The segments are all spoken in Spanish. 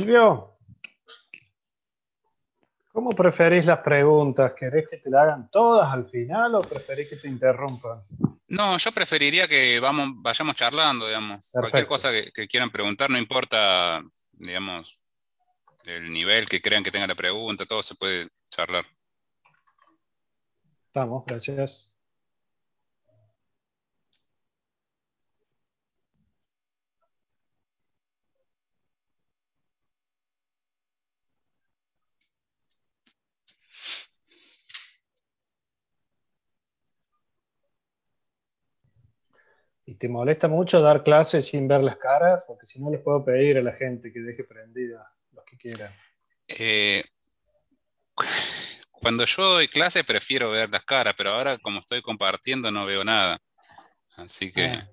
Silvio, ¿cómo preferís las preguntas? ¿Querés que te las hagan todas al final o preferís que te interrumpan? No, yo preferiría que vamos, vayamos charlando, digamos. Cualquier cosa que, que quieran preguntar, no importa, digamos, el nivel que crean que tenga la pregunta, todo se puede charlar. Estamos, gracias. y te molesta mucho dar clases sin ver las caras, porque si no les puedo pedir a la gente que deje prendida los que quieran. Eh, cuando yo doy clases prefiero ver las caras, pero ahora como estoy compartiendo no veo nada. Así que... Ah,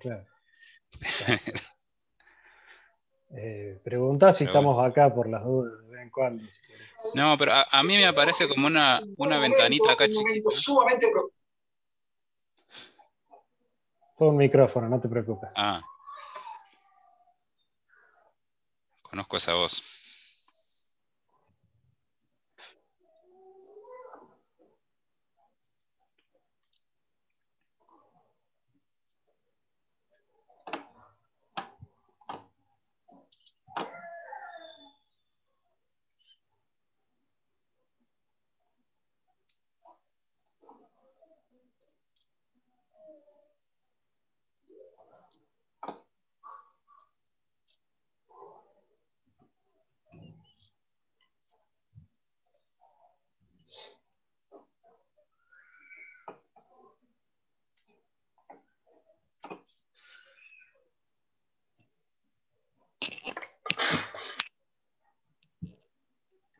eh, pregunta si estamos acá por las dudas de vez en cuando. no, pero a, mí me aparece como una, una ventanita acá chiquita. Sumamente fue un micrófono, no te preocupes. Ah. Conozco esa voz.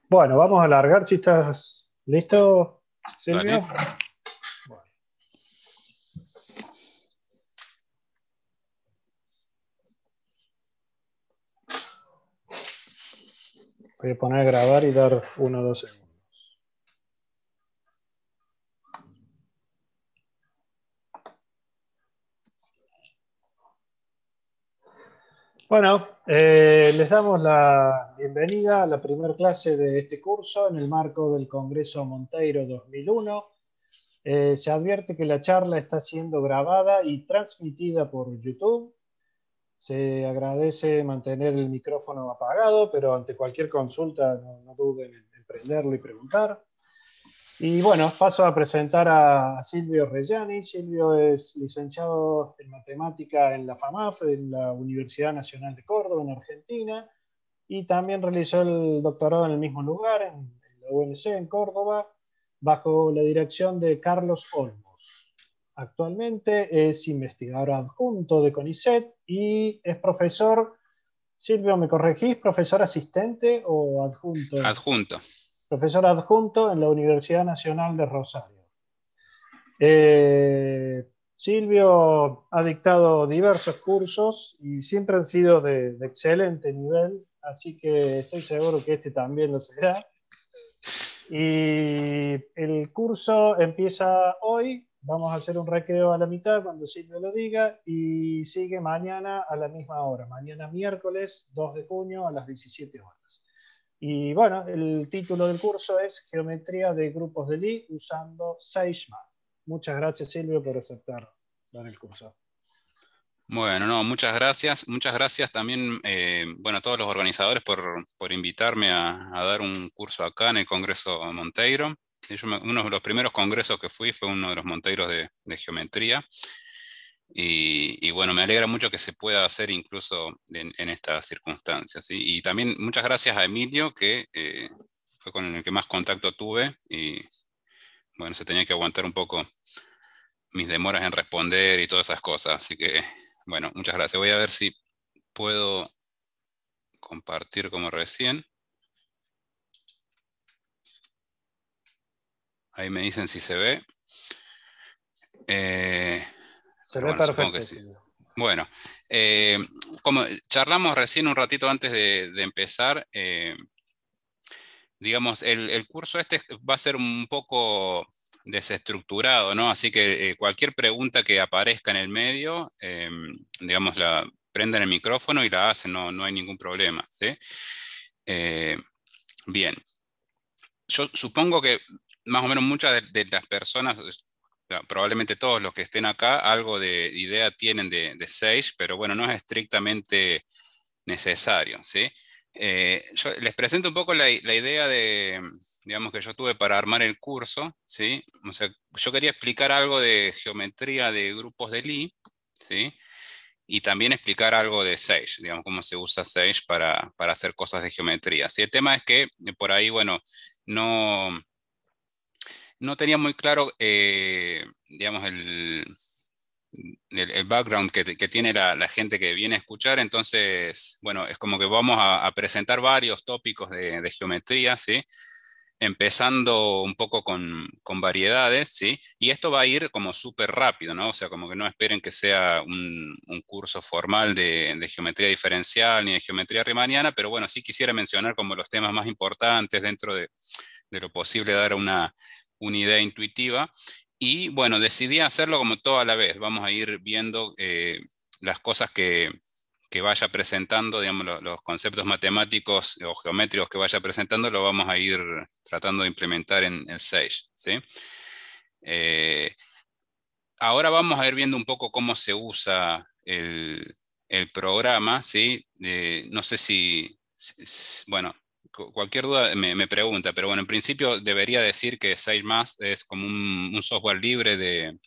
Bueno, vamos a alargar si estás listo, Silvio. Voy a poner a grabar y dar uno o dos segundos. Bueno, eh, les damos la bienvenida a la primera clase de este curso en el marco del Congreso Monteiro 2001. Eh, se advierte que la charla está siendo grabada y transmitida por YouTube. Se agradece mantener el micrófono apagado, pero ante cualquier consulta no, duden en prenderlo y preguntar. Y bueno, paso a presentar a Silvio Reggiani. Silvio es licenciado en matemática en la FAMAF, en la Universidad Nacional de Córdoba, en Argentina, y también realizó el doctorado en el mismo lugar, en la UNC, en Córdoba, bajo la dirección de Carlos Olmos. Actualmente es investigador adjunto de CONICET y es profesor, Silvio, ¿me corregís? ¿Profesor asistente o adjunto? Adjunto profesor adjunto en la Universidad Nacional de Rosario. Eh, Silvio ha dictado diversos cursos y siempre han sido de, de, excelente nivel, así que estoy seguro que este también lo será. Y el curso empieza hoy, vamos a hacer un recreo a la mitad cuando Silvio lo diga y sigue mañana a la misma hora, mañana miércoles 2 de junio a las 17 horas. Y bueno, el título del curso es Geometría de grupos de Lie usando Seisma. Muchas gracias, Silvio, por aceptar dar el curso. Bueno, no, muchas gracias. Muchas gracias también, eh, bueno, a todos los organizadores por, invitarme a, dar un curso acá en el Congreso Monteiro. uno de los primeros congresos que fui fue uno de los Monteiros de Geometría. Y, bueno, me alegra mucho que se pueda hacer incluso en, estas circunstancias. Y también muchas gracias a Emilio, que eh, fue con el que más contacto tuve. Y bueno, se tenía que aguantar un poco mis demoras en responder y todas esas cosas. Así que, bueno, muchas gracias. Voy a ver si puedo compartir como recién. Ahí me dicen si se ve. Eh, bueno, eh, como charlamos recién un ratito antes de, empezar, eh, digamos, el, curso este va a ser un poco desestructurado, ¿no? Así que eh, cualquier pregunta que aparezca en el medio, digamos, la prenden el micrófono y la hacen, no, no hay ningún problema, ¿sí? bien, yo supongo que más o menos muchas de las personas probablemente todos los que estén acá algo de idea tienen de, de Sage, pero bueno, no es estrictamente necesario, ¿sí? Eh, yo les presento un poco la, idea de, digamos, que yo tuve para armar el curso, ¿sí? yo quería explicar algo de geometría de grupos de Lie, ¿sí? Y también explicar algo de Sage, digamos, cómo se usa Sage para, hacer cosas de geometría. El tema es que eh, por ahí, bueno, no, no tenía muy claro, eh, digamos, el, el, background que, tiene la, gente que viene a escuchar. Entonces, bueno, es como que vamos a, presentar varios tópicos de, geometría, ¿sí? Empezando un poco con, variedades, ¿sí? Y esto va a ir como súper rápido, ¿no? O sea, como que no esperen que sea un, curso formal de, geometría diferencial ni de geometría riemanniana, pero bueno, sí quisiera mencionar como los temas más importantes dentro de, de lo posible dar una, una idea intuitiva. Y bueno, decidí hacerlo como todo a la vez. Vamos a ir viendo eh, las cosas que, que, vaya presentando, digamos, los, conceptos matemáticos o geométricos que vaya presentando, lo vamos a ir tratando de implementar en, Sage. Eh, ahora vamos a ir viendo un poco cómo se usa el, el programa. ¿sí? Eh, no sé si, si, bueno, cualquier duda me, pregunta, pero bueno, en principio debería decir que SageMath es como un, software libre de,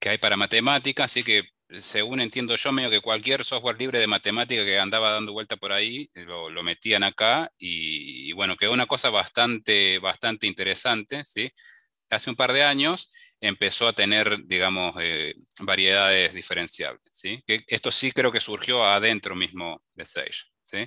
que hay para matemáticas, así que según entiendo yo, medio que cualquier software libre de matemática que andaba dando vuelta por ahí, eh, lo, metían acá y, bueno, quedó una cosa bastante, bastante interesante, ¿sí? Hace un par de años empezó a tener, digamos, eh, variedades diferenciables, ¿sí? Que esto sí creo que surgió adentro mismo de Sage, ¿sí?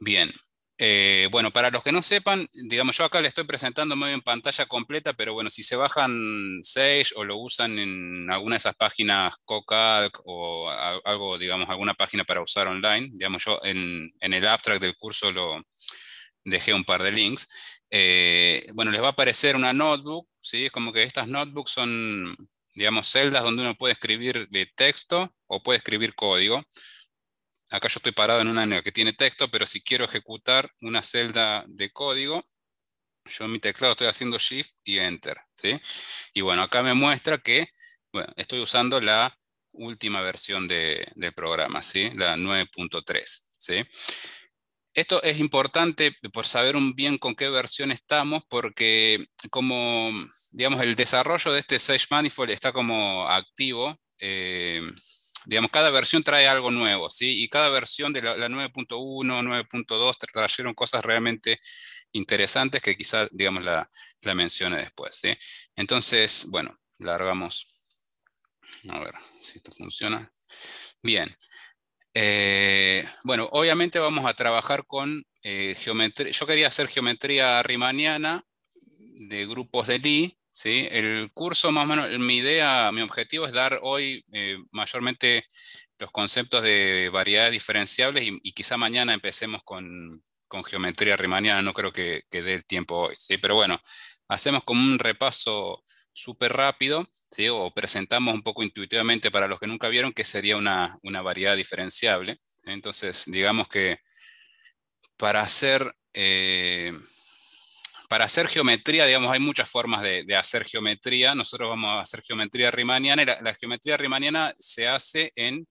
Bien, eh, bueno, para los que no sepan, digamos, yo acá le estoy presentando en pantalla completa, pero bueno, si se bajan Sage o lo usan en alguna de esas páginas CoCalc o algo, digamos, alguna página para usar online, digamos, yo en, el abstract del curso lo dejé un par de links. Eh, bueno, les va a aparecer una notebook, ¿sí? Es como que estas notebooks son, digamos, celdas donde uno puede escribir texto o puede escribir código acá yo estoy parado en una que tiene texto, pero si quiero ejecutar una celda de código, yo en mi teclado estoy haciendo Shift y Enter. Y bueno, acá me muestra que estoy usando la última versión de, del programa, ¿sí? la 9.3. Esto es importante por saber un bien con qué versión estamos, porque como, digamos, el desarrollo de este Sage Manifold está como activo, eh, digamos, cada versión trae algo nuevo, ¿sí? Y cada versión de la, 9.1, 9.2 trajeron cosas realmente interesantes que quizás, digamos, la, la, mencione después, ¿sí? Entonces, bueno, largamos. A ver si esto funciona. Bien. Eh, bueno, obviamente vamos a trabajar con eh, geometría. Yo quería hacer geometría riemanniana de grupos de Lie ¿sí? El curso, más o menos, mi idea, mi objetivo es dar hoy eh, mayormente los conceptos de variedades diferenciables y, quizá mañana empecemos con, geometría riemanniana, no creo que, dé el tiempo hoy, ¿sí? Pero bueno, hacemos como un repaso súper rápido, ¿sí? o presentamos un poco intuitivamente para los que nunca vieron que sería una, variedad diferenciable. Entonces, digamos que para hacer eh, para hacer geometría, digamos, hay muchas formas de, hacer geometría. Nosotros vamos a hacer geometría riemanniana la, geometría riemanniana se hace en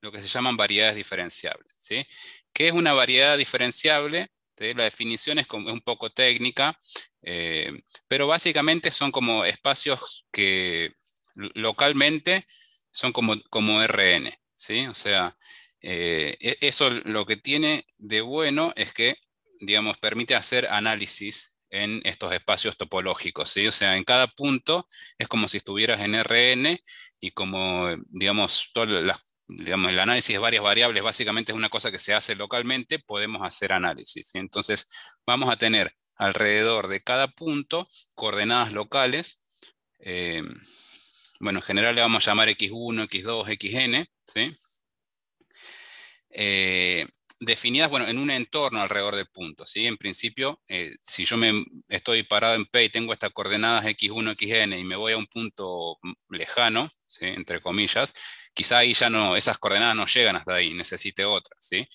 lo que se llaman variedades diferenciables. ¿sí? ¿Qué es una variedad diferenciable? La definición es, un poco técnica, eh, pero básicamente son como espacios que localmente son como, como RN. ¿sí? O sea, eh, e, eso lo que tiene de bueno es que digamos, permite hacer análisis en estos espacios topológicos, O sea, en cada punto es como si estuvieras en RN y como, digamos, digamos, el análisis de varias variables básicamente es una cosa que se hace localmente, podemos hacer análisis. Entonces, vamos a tener alrededor de cada punto coordenadas locales. Eh, bueno, en general le vamos a llamar x1, x2, xn. ¿sí? Eh, definidas, bueno, en un entorno alrededor del punto, ¿sí? En principio, eh, si yo me estoy parado en P y tengo estas coordenadas X1, XN y me voy a un punto lejano, ¿sí? Entre comillas, quizá ahí ya no, esas coordenadas no llegan hasta ahí, necesite otras, ¿sí?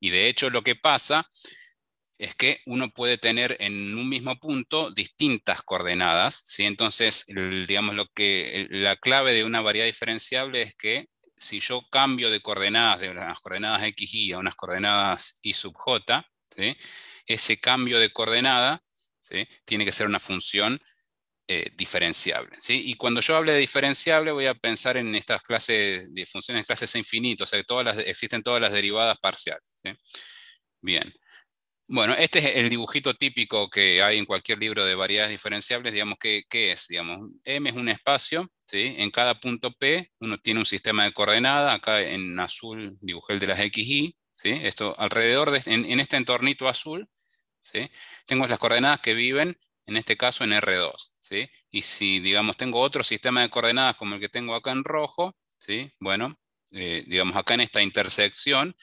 Y de hecho lo que pasa es que uno puede tener en un mismo punto distintas coordenadas, ¿sí? Entonces, digamos, lo que, la clave de una variedad diferenciable es que si yo cambio de coordenadas, de las coordenadas x, y a unas coordenadas y sub j, ese cambio de coordenada tiene que ser una función eh, diferenciable. Y cuando yo hable de diferenciable voy a pensar en estas clases de funciones de clases infinitas, o sea, todas existen todas las derivadas parciales. Bien, bueno, este es el dibujito típico que hay en cualquier libro de variedades diferenciables, digamos, ¿qué, es? Digamos, M es un espacio, ¿sí? En cada punto P uno tiene un sistema de coordenadas, acá en azul dibujé el de las X, Y, ¿sí? Esto alrededor, de, en, este entornito azul, ¿sí? Tengo las coordenadas que viven, en este caso en R2, ¿sí? Y si, digamos, tengo otro sistema de coordenadas como el que tengo acá en rojo, ¿sí? Bueno, eh, digamos, acá en esta intersección,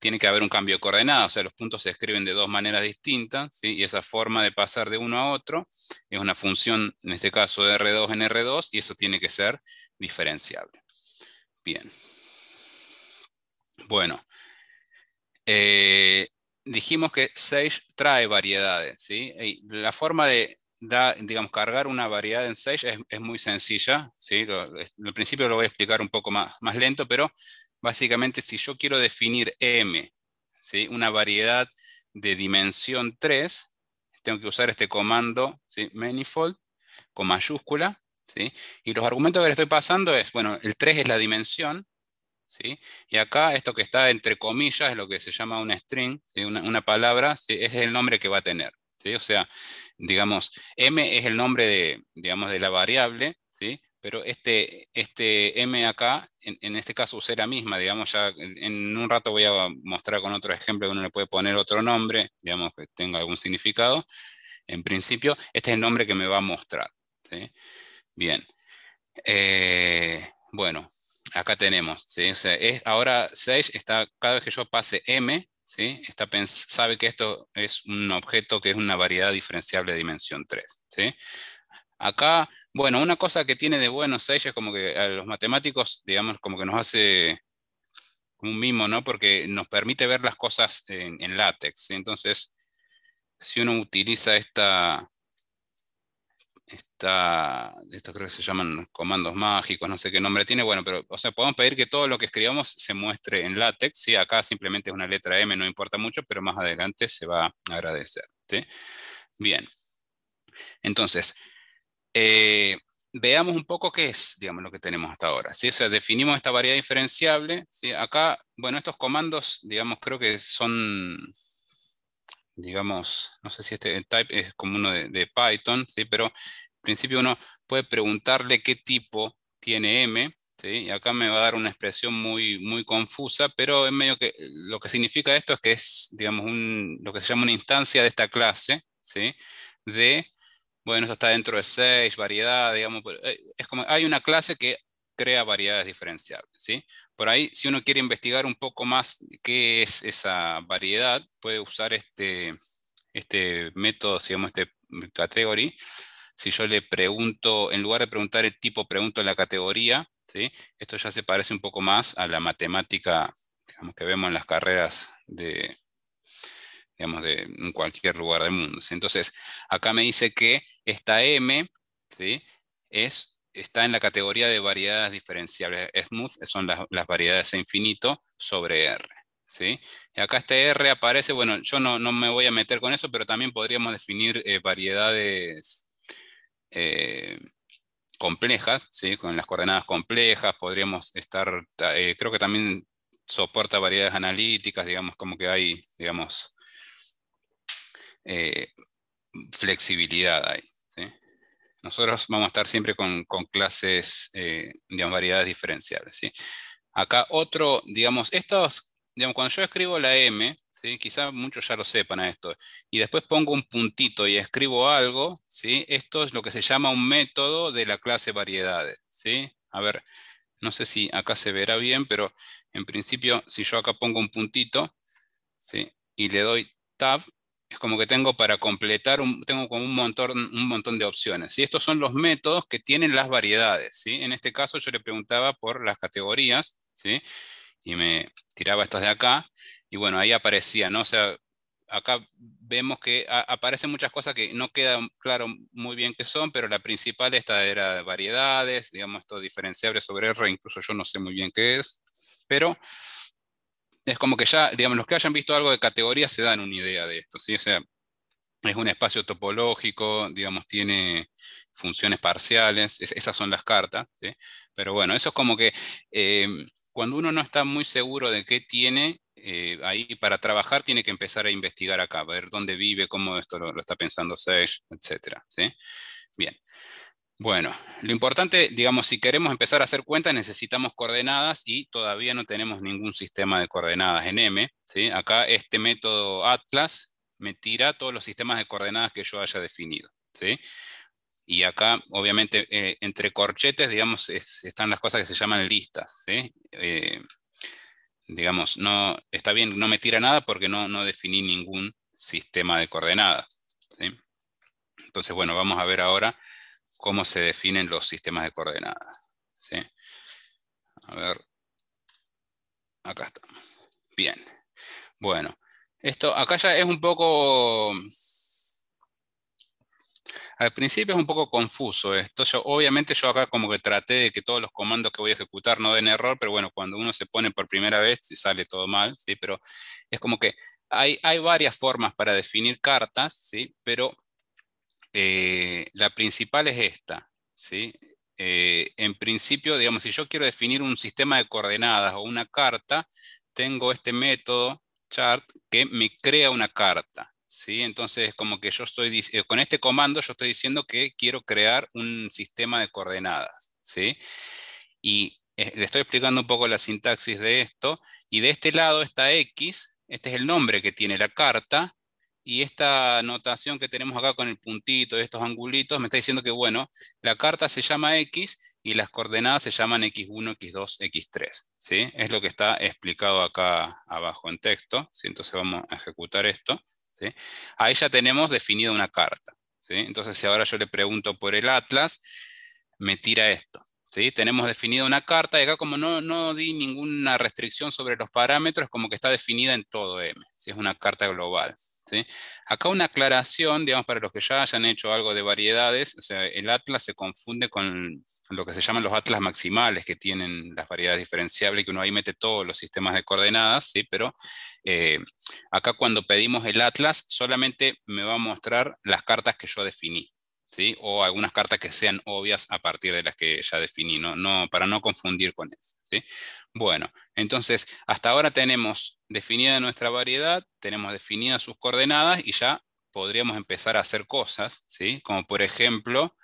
tiene que haber un cambio de o sea, los puntos se escriben de dos maneras distintas, y esa forma de pasar de uno a otro es una función, en este caso, de R2 en R2, y eso tiene que ser diferenciable. Bien. Bueno. Eh, dijimos que Sage trae variedades, ¿sí? Y la forma de, digamos, cargar una variedad en Sage es, muy sencilla, ¿sí? al principio lo voy a explicar un poco más, más lento, pero Básicamente, si yo quiero definir M, ¿sí? una variedad de dimensión 3, tengo que usar este comando manifold con mayúscula. ¿sí? Y los argumentos que le estoy pasando es, bueno, el 3 es la dimensión, ¿Sí? Y acá esto que está entre comillas, es lo que se llama un string, una, palabra, ¿sí? es el nombre que va a tener. O sea, digamos, m es el nombre de, digamos, de la variable, ¿sí? pero este, este M acá, en, este caso usé la misma, digamos, ya en, un rato voy a mostrar con otro ejemplo que uno le puede poner otro nombre, digamos que tenga algún significado. En principio, este es el nombre que me va a mostrar. Bien. Eh, bueno, acá tenemos. es, ahora Sage está, cada vez que yo pase M, está sabe que esto es un objeto que es una variedad diferenciable de dimensión 3. Acá bueno, una cosa que tiene de bueno Sage es como que a los matemáticos, digamos, como que nos hace un mimo, ¿no? Porque nos permite ver las cosas en, látex. Entonces, si uno utiliza esta, esta, esto creo que se llaman comandos mágicos, no sé qué nombre tiene, bueno, pero, o sea, podemos pedir que todo lo que escribamos se muestre en látex, ¿sí? Acá simplemente es una letra M, no importa mucho, pero más adelante se va a agradecer, ¿sí? Bien. Entonces, eh, veamos un poco qué es, digamos, lo que tenemos hasta ahora. O definimos esta variedad diferenciable. Acá, bueno, estos comandos, digamos, creo que son, digamos, no sé si este type es como uno de, Python, ¿sí? pero en principio uno puede preguntarle qué tipo tiene M. Y acá me va a dar una expresión muy, muy confusa, pero en medio que lo que significa esto es que es, digamos, lo que se llama una instancia de esta clase, ¿sí? de bueno, está dentro de seis, variedades digamos, eh, es como, hay una clase que crea variedades diferenciables, ¿sí? Por ahí, si uno quiere investigar un poco más qué es esa variedad, puede usar este, este método, digamos, este category. Si yo le pregunto, en lugar de preguntar el tipo, pregunto la categoría, ¿sí? Esto ya se parece un poco más a la matemática que vemos en las carreras de, digamos, de cualquier lugar del mundo. Entonces, acá me dice que esta M es, está en la categoría de variedades diferenciables. Smooth son las, variedades infinito sobre R. ¿sí? Y acá este R aparece, bueno, yo no, me voy a meter con eso, pero también podríamos definir eh, variedades eh, complejas, ¿sí? con las coordenadas complejas, podríamos estar, eh, creo que también soporta variedades analíticas, digamos, como que hay, digamos, eh, flexibilidad ahí. Nosotros vamos a estar siempre con, clases, eh, De variedades diferenciales. Acá otro, digamos, estos, digamos, cuando yo escribo la M, ¿sí? quizá muchos ya lo sepan a esto, y después pongo un puntito y escribo algo, ¿sí? esto es lo que se llama un método de la clase variedades. ¿sí? A ver, no sé si acá se verá bien, pero en principio, si yo acá pongo un puntito, ¿sí? y le doy tab, es como que tengo para completar, un, tengo como un montón, un montón de opciones. Y estos son los métodos que tienen las variedades. ¿sí? En este caso yo le preguntaba por las categorías, ¿sí? y me tiraba estas de acá, y bueno, ahí aparecía, ¿no? O sea, acá vemos que aparecen muchas cosas que no quedan claro muy bien qué son, pero la principal esta era de variedades, digamos, esto diferenciable sobre R, incluso yo no sé muy bien qué es, pero es como que ya, digamos, los que hayan visto algo de categoría se dan una idea de esto, ¿sí? O sea, es un espacio topológico, digamos, tiene funciones parciales, esas son las cartas, ¿sí? Pero bueno, eso es como que em, cuando uno no está muy seguro de qué tiene, eh, ahí para trabajar tiene que empezar a investigar acá, ver dónde vive, cómo esto lo, está pensando Sage, etcétera, ¿sí? Bien. Bueno, lo importante, digamos, si queremos empezar a hacer cuentas, necesitamos coordenadas y todavía no tenemos ningún sistema de coordenadas en M. Acá este método Atlas me tira todos los sistemas de coordenadas que yo haya definido. Y acá, obviamente, eh, entre corchetes, digamos, están las cosas que se llaman listas. Eh, digamos, no, está bien, no me tira nada porque no, no definí ningún sistema de coordenadas. Entonces, bueno, vamos a ver ahora cómo se definen los sistemas de coordenadas. A ver, acá estamos. Bien. Bueno, esto acá ya es un poco... Al principio es un poco confuso esto. Yo, obviamente yo acá como que traté de que todos los comandos que voy a ejecutar no den error, pero bueno, cuando uno se pone por primera vez sale todo mal, ¿sí? Pero es como que hay, hay varias formas para definir cartas, ¿sí? Pero eh, la principal es esta, ¿sí? Eh, en principio, digamos, si yo quiero definir un sistema de coordenadas o una carta, tengo este método chart que me crea una carta. ¿sí? Entonces, como que yo estoy, eh, con este comando yo estoy diciendo que quiero crear un sistema de coordenadas. ¿sí? Y le estoy explicando un poco la sintaxis de esto. Y de este lado está X, este es el nombre que tiene la carta, y esta notación que tenemos acá con el puntito y estos angulitos me está diciendo que, bueno, la carta se llama X y las coordenadas se llaman X1, X2, X3. ¿sí? Es lo que está explicado acá abajo en texto. Entonces vamos a ejecutar esto. ¿sí? Ahí ya tenemos definida una carta. Entonces si ahora yo le pregunto por el atlas, me tira esto. ¿Sí? Tenemos definida una carta y acá como no, no di ninguna restricción sobre los parámetros, como que está definida en todo M. Es una carta global. Acá una aclaración, digamos, para los que ya hayan hecho algo de variedades, el atlas se confunde con lo que se llaman los atlas maximales que tienen las variedades diferenciables, que uno ahí mete todos los sistemas de coordenadas, ¿sí? pero eh, acá cuando pedimos el atlas solamente me va a mostrar las cartas que yo definí. ¿sí? O algunas cartas que sean obvias a partir de las que ya definí, ¿no? para no confundir con eso, ¿sí? Bueno, entonces, hasta ahora tenemos definida nuestra variedad, tenemos definidas sus coordenadas y ya podríamos empezar a hacer cosas, ¿sí? Como por ejemplo,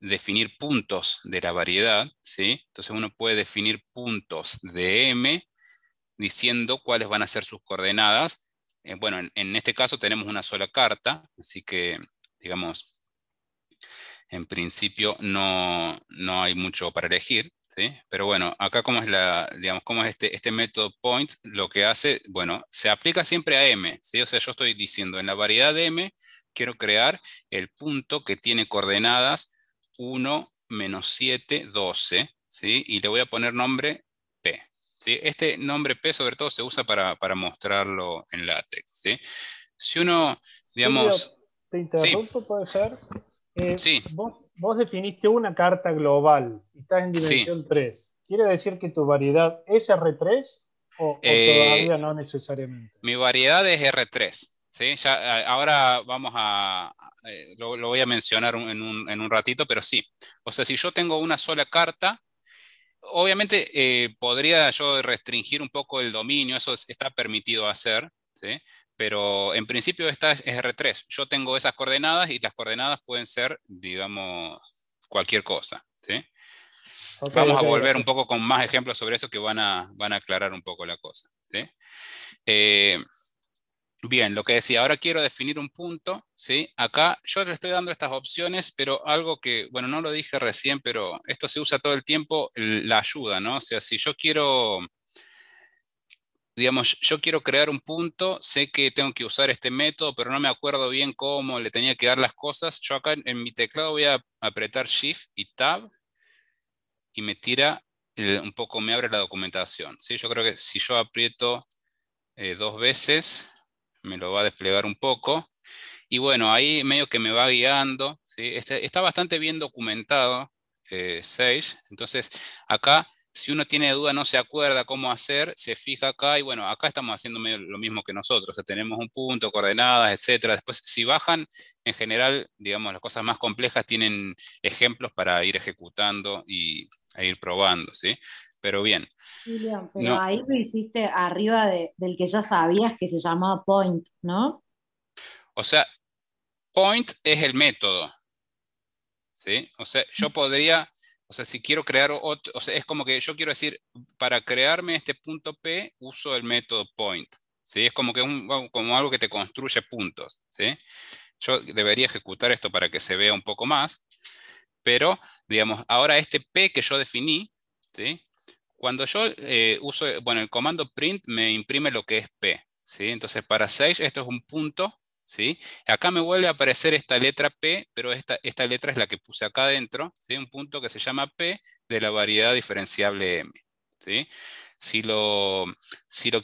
definir puntos de la variedad, ¿sí? Entonces uno puede definir puntos de M diciendo cuáles van a ser sus coordenadas. Eh, bueno, en, en este caso tenemos una sola carta, así que, digamos, en principio no, hay mucho para elegir, ¿sí? Pero bueno, acá como es, la, digamos, como es este, este método point, lo que hace, bueno, se aplica siempre a m, ¿sí? O sea, yo estoy diciendo en la variedad m quiero crear el punto que tiene coordenadas 1, menos 7, 12, ¿sí? Y le voy a poner nombre P, ¿sí? Este nombre P sobre todo se usa para, mostrarlo en LaTeX, ¿sí? Si uno, digamos... te interrumpo, puede ser. Eh, vos, definiste una carta global y estás en dimensión 3. ¿Quiere decir que tu variedad es R3 o, eh, todavía no necesariamente? Mi variedad es R3. ahora vamos a, eh, lo, voy a mencionar en, un, en, un, ratito, pero sí. O sea, si yo tengo una sola carta, obviamente podría yo restringir un poco el dominio, eso está permitido hacer, ¿sí? pero en principio esta es R3. Yo tengo esas coordenadas y las coordenadas pueden ser, digamos, cualquier cosa. Vamos a volver un poco con más ejemplos sobre eso que van a, a aclarar un poco la cosa. Eh, bien, lo que decía, ahora quiero definir un punto. ¿sí? Acá yo le estoy dando estas opciones, pero algo que, bueno, no lo dije recién, pero esto se usa todo el tiempo, la ayuda, ¿no? O sea, si yo quiero digamos, yo quiero crear un punto, sé que tengo que usar este método, pero no me acuerdo bien cómo le tenía que dar las cosas. Yo acá en, mi teclado voy a apretar Shift y Tab y me tira un poco, me abre la documentación. ¿sí? Yo creo que si yo aprieto eh, dos veces, me lo va a desplegar un poco. Y bueno, ahí medio que me va guiando. ¿sí? Este, está bastante bien documentado eh, Sage. Entonces, acá si uno tiene duda, no se acuerda cómo hacer, se fija acá y bueno, acá estamos haciendo lo mismo que nosotros, o sea, tenemos un punto, coordenadas, etcétera. Después, si bajan, en general, digamos, las cosas más complejas tienen ejemplos para ir ejecutando y a e ir probando, ¿sí? Pero bien. pero ahí lo hiciste arriba del que ya sabías que se llamaba Point, ¿no? O sea, Point es el método, ¿sí? O sea, yo podría o sea, si quiero crear otro, o sea, es como que yo quiero decir, para crearme este punto P, uso el método point. ¿sí? Es como, que como algo que te construye puntos. Yo debería ejecutar esto para que se vea un poco más. Pero, digamos, ahora este P que yo definí, cuando yo eh, uso, bueno, el comando print me imprime lo que es P. ¿sí? Entonces, para 6 esto es un punto Acá me vuelve a aparecer esta letra P, pero esta, letra es la que puse acá adentro, ¿sí? Un punto que se llama P de la variedad diferenciable M, Si lo,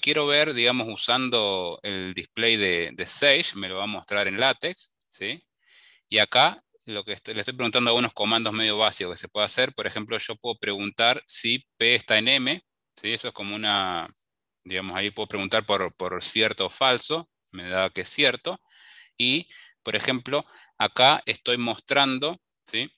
quiero ver, digamos, usando el display de, Sage, me lo va a mostrar en látex, Y acá lo que le estoy preguntando algunos comandos medio básicos que se puede hacer. Por ejemplo, yo puedo preguntar si P está en M. ¿sí? Eso es como una, digamos, ahí puedo preguntar por cierto o falso me da que es cierto. Y, por ejemplo, acá estoy mostrando ¿sí?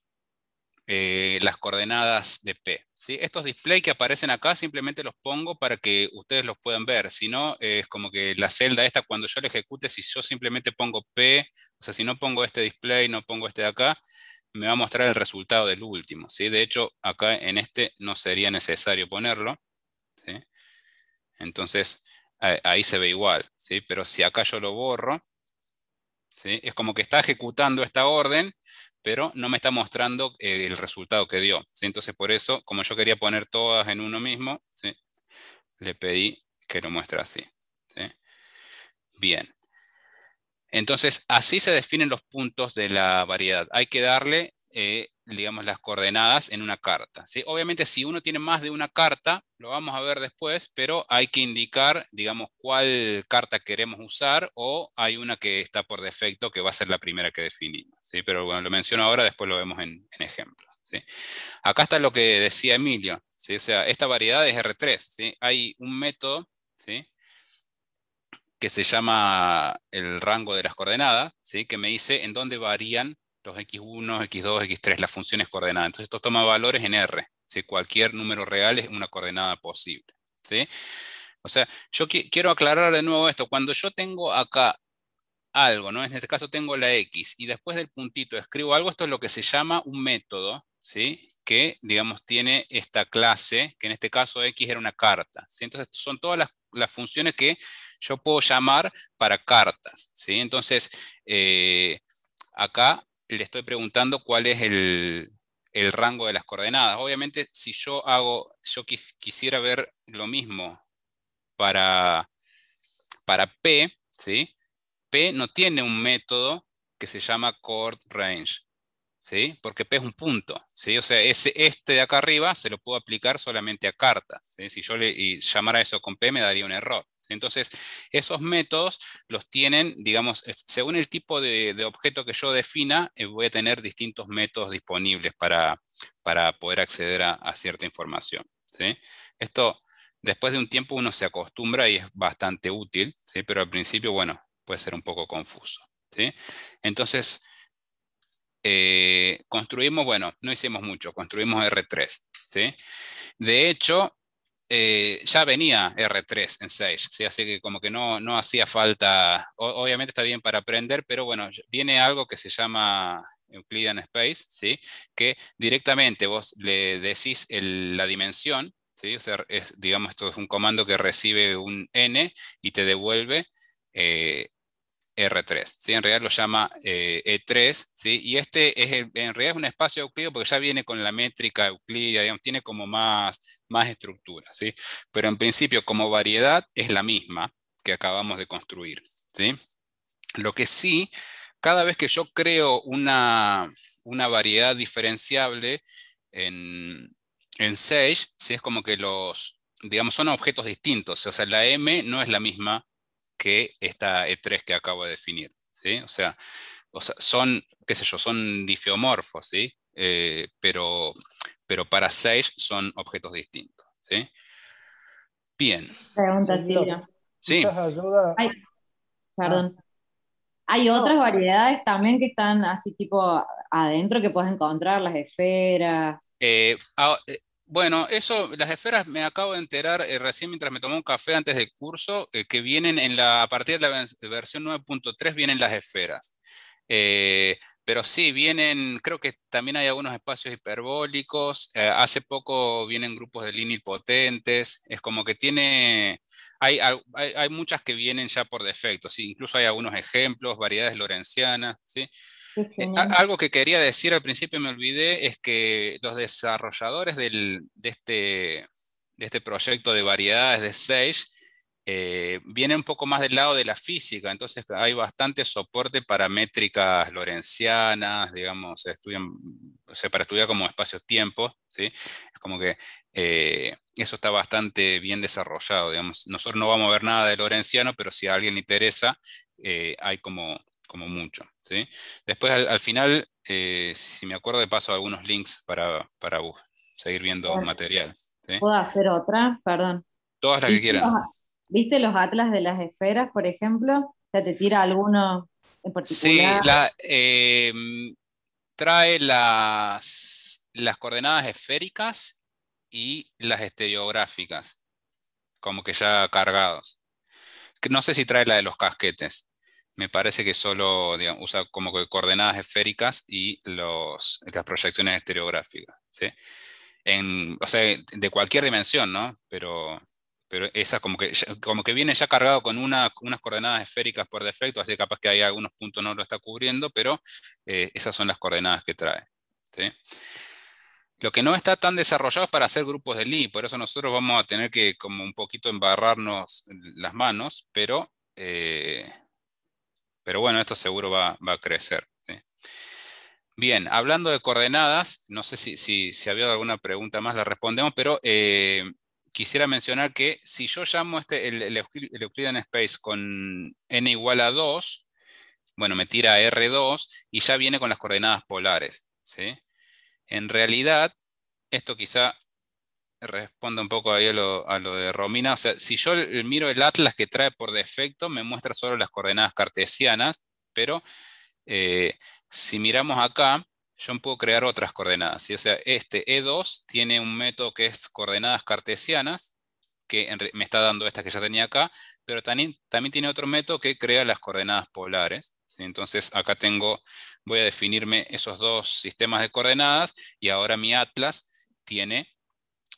Eh, las coordenadas de P. ¿sí? Estos displays que aparecen acá simplemente los pongo para que ustedes los puedan ver. Si no, es como que la celda esta, cuando yo la ejecute, si yo simplemente pongo P, o sea, si no pongo este display, no pongo este de acá, me va a mostrar el resultado del último. ¿sí? De hecho, acá en este no sería necesario ponerlo. Entonces, ahí se ve igual, ¿sí? Pero si acá yo lo borro, ¿sí? Es como que está ejecutando esta orden, pero no me está mostrando eh, el resultado que dio. Entonces, por eso, como yo quería poner todas en uno mismo, ¿sí? le pedí que lo muestre así. ¿sí? Bien. Entonces, así se definen los puntos de la variedad. Hay que darle eh, digamos, las coordenadas en una carta. ¿sí? Obviamente, si uno tiene más de una carta, lo vamos a ver después, pero hay que indicar, digamos, cuál carta queremos usar o hay una que está por defecto que va a ser la primera que definimos. ¿sí? Pero bueno, lo menciono ahora, después lo vemos en, ejemplos. ¿sí? Acá está lo que decía Emilio. O sea, esta variedad es R3. Hay un método que se llama el rango de las coordenadas, ¿sí? que me dice en dónde varían los x1, x2, x3, las funciones coordenadas. Entonces esto toma valores en R. Cualquier número real es una coordenada posible. O sea, yo quiero aclarar de nuevo esto. Cuando yo tengo acá algo, ¿no? en este caso tengo la x, y después del puntito escribo algo, esto es lo que se llama un método, ¿sí? que, digamos, tiene esta clase, que en este caso X era una carta. ¿sí? Entonces, son todas las, funciones que yo puedo llamar para cartas. ¿sí? Entonces, eh, acá le estoy preguntando cuál es el, rango de las coordenadas. Obviamente, si yo hago, yo quisiera ver lo mismo para, para P, ¿sí? P no tiene un método que se llama chord range, ¿sí? Porque P es un punto, ¿sí? O sea, este de acá arriba se lo puedo aplicar solamente a cartas, Si yo le llamara eso con P me daría un error, entonces, esos métodos los tienen, digamos, según el tipo de, objeto que yo defina, eh, voy a tener distintos métodos disponibles para, poder acceder a, cierta información. ¿sí? Esto, después de un tiempo, uno se acostumbra y es bastante útil, pero al principio, bueno, puede ser un poco confuso. Entonces, eh, construimos, bueno, no hicimos mucho, construimos R3. ¿sí? De hecho, eh, ya venía R3 en Sage, así que como que no, no hacía falta, obviamente está bien para aprender, pero bueno, viene algo que se llama Euclidean Space, ¿sí? que directamente vos le decís la dimensión, ¿sí? o sea, es, digamos, esto es un comando que recibe un n y te devuelve eh, R3. ¿sí? En realidad lo llama E3, eh, e ¿sí? y este es en realidad es un espacio euclido porque ya viene con la métrica euclidia, tiene como más, más estructura, ¿sí? pero en principio como variedad es la misma que acabamos de construir. ¿sí? Lo que sí, cada vez que yo creo una, variedad diferenciable en, en Sage, ¿sí? es como que los, digamos, son objetos distintos, o sea, la M no es la misma que esta E3 que acabo de definir. O, sea, son, qué sé yo, son difeomorfos, ¿sí? Eh, pero, pero para Sage son objetos distintos. ¿sí? Bien. Pregunta, Sí. perdón. Ah. Hay otras variedades también que están así tipo adentro que puedes encontrar, las esferas. Eh, ah, eh, bueno, eso, las esferas me acabo de enterar eh, recién mientras me tomó un café antes del curso, eh, que vienen en la, a partir de la versión 9.3 vienen las esferas. Eh, pero sí, vienen, creo que también hay algunos espacios hiperbólicos, hace poco vienen grupos de lini potentes, es como que tiene, hay, muchas que vienen ya por defecto, ¿sí? incluso hay algunos ejemplos, variedades lorencianas, ¿sí? Eh, algo que quería decir al principio me olvidé es que los desarrolladores este, de, este, proyecto de variedades de Sage eh, vienen un poco más del lado de la física, entonces hay bastante soporte para métricas lorencianas, digamos, estudian, o para estudiar como espacio-tiempo, ¿sí? Es como que eh, eso está bastante bien desarrollado, Nosotros no vamos a ver nada de lorenciano, pero si a alguien le interesa, hay como mucho. Después al, final, eh, si me acuerdo, de paso algunos links para, seguir viendo material. ¿Puedo hacer otra? Perdón. Todas las que quieran. ¿Viste los atlas de las esferas, por ejemplo? O te tira alguno en particular. Sí, eh, trae las, las coordenadas esféricas y las estereográficas, como que ya cargados. No sé si trae la de los casquetes me parece que solo usa como que coordenadas esféricas y las proyecciones estereográficas. En, o sea, de cualquier dimensión, ¿no? Pero, pero esa como que, como que viene ya cargado con una, unas coordenadas esféricas por defecto, así que capaz que hay algunos puntos no lo está cubriendo, pero eh, esas son las coordenadas que trae. Lo que no está tan desarrollado es para hacer grupos de Lee, por eso nosotros vamos a tener que como un poquito embarrarnos las manos, pero eh, pero bueno, esto seguro va, a crecer. Bien, hablando de coordenadas, no sé si, si, había alguna pregunta más, la respondemos, pero eh, quisiera mencionar que si yo llamo este, el, Euclidean Space con n igual a 2, bueno, me tira R2 y ya viene con las coordenadas polares. En realidad, esto quizá responde un poco ahí a lo, de Romina. O sea, si yo miro el atlas que trae por defecto, me muestra solo las coordenadas cartesianas, pero eh, si miramos acá, yo puedo crear otras coordenadas. O sea, este E2 tiene un método que es coordenadas cartesianas, que me está dando estas que ya tenía acá, pero también, también tiene otro método que crea las coordenadas polares. Entonces acá tengo, voy a definirme esos dos sistemas de coordenadas y ahora mi atlas tiene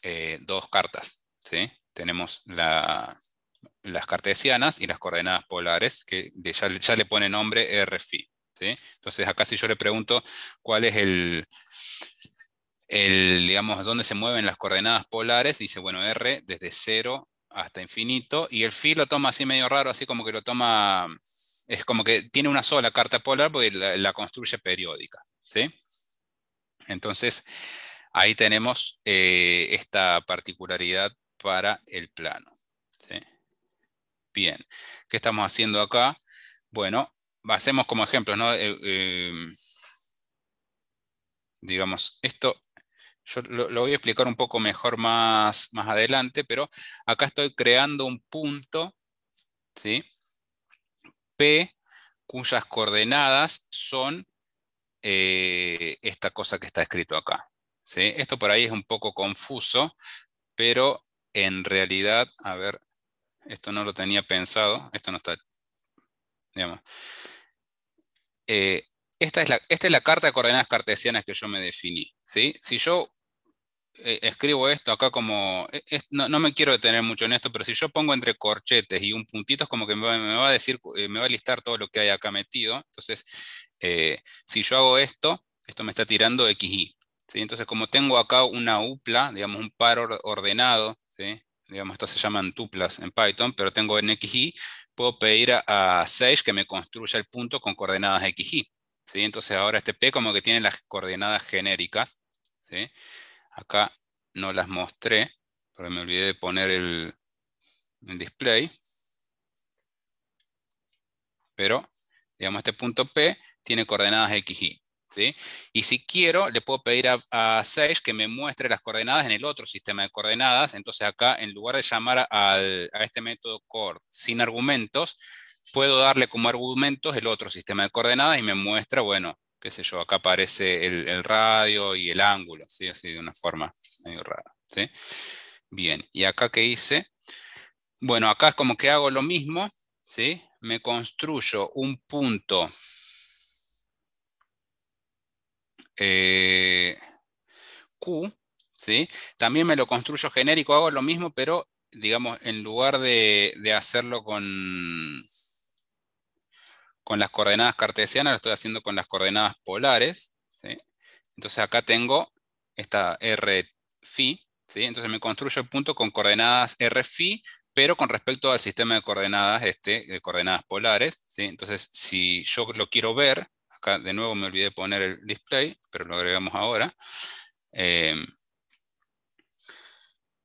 eh, dos cartas. ¿sí? Tenemos las cartesianas y las coordenadas polares, que ya, ya le pone nombre RFI. ¿sí? Entonces acá si yo le pregunto cuál es el, el, digamos, dónde se mueven las coordenadas polares, dice, bueno, R desde 0 hasta infinito, y el phi lo toma así medio raro, así como que lo toma, es como que tiene una sola carta polar porque la, la construye periódica. ¿sí? Entonces, Ahí tenemos eh, esta particularidad para el plano. Bien, ¿qué estamos haciendo acá? Bueno, hacemos como ejemplos, ¿no? Eh, eh, digamos, esto yo lo, voy a explicar un poco mejor más, más adelante, pero acá estoy creando un punto, ¿sí? P, cuyas coordenadas son esta cosa que está escrito acá. Esto por ahí es un poco confuso, pero en realidad, a ver, esto no lo tenía pensado, esto no está, eh, esta, es la, esta es la carta de coordenadas cartesianas que yo me definí. Si yo eh, escribo esto acá como, eh, no, me quiero detener mucho en esto, pero si yo pongo entre corchetes y un puntito, es como que me va, a decir, me va a listar todo lo que hay acá metido. Entonces, si yo hago esto, esto me está tirando XY. Entonces, como tengo acá una upla, digamos, un par ordenado, digamos, estas se llaman tuplas en Python, pero tengo en XY, puedo pedir a, Sage que me construya el punto con coordenadas XY. ¿sí? Entonces ahora este P como que tiene las coordenadas genéricas. Acá no las mostré, pero me olvidé de poner el, el display. Pero, digamos, este punto P tiene coordenadas XY. Y si quiero, le puedo pedir a, Sage que me muestre las coordenadas en el otro sistema de coordenadas. Entonces acá, en lugar de llamar a este método Core sin argumentos, puedo darle como argumentos el otro sistema de coordenadas y me muestra, bueno, qué sé yo, acá aparece el, radio y el ángulo, así de una forma medio rara. Bien, y acá qué hice? Bueno, acá es como que hago lo mismo, ¿sí? me construyo un punto eh, Q, ¿sí? También me lo construyo genérico, hago lo mismo, pero digamos, en lugar de, hacerlo con, con las coordenadas cartesianas, lo estoy haciendo con las coordenadas polares, ¿sí? Entonces acá tengo esta R phi, ¿sí? Entonces me construyo el punto con coordenadas R phi, pero con respecto al sistema de coordenadas, este, de coordenadas polares, ¿sí? Entonces, si yo lo quiero ver, Acá de nuevo me olvidé poner el display, pero lo agregamos ahora. Eh,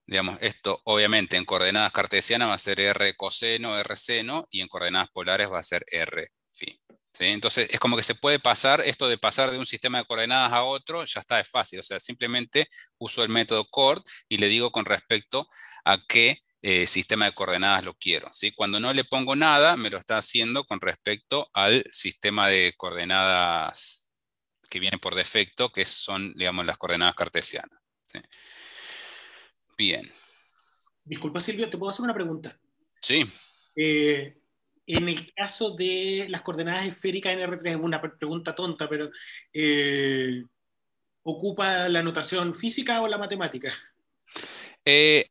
digamos, esto obviamente en coordenadas cartesianas va a ser R coseno, R seno, y en coordenadas polares va a ser R phi. Entonces es como que se puede pasar, esto de pasar de un sistema de coordenadas a otro, ya está, es fácil. O sea, simplemente uso el método cord y le digo con respecto a qué eh, sistema de coordenadas lo quiero. ¿sí? Cuando no le pongo nada, me lo está haciendo con respecto al sistema de coordenadas que viene por defecto, que son, digamos, las coordenadas cartesianas. Bien. Disculpa, Silvio, ¿te puedo hacer una pregunta? Sí. Eh, en el caso de las coordenadas esféricas en R3, es una pregunta tonta, pero eh, ¿ocupa la notación física o la matemática? Eh,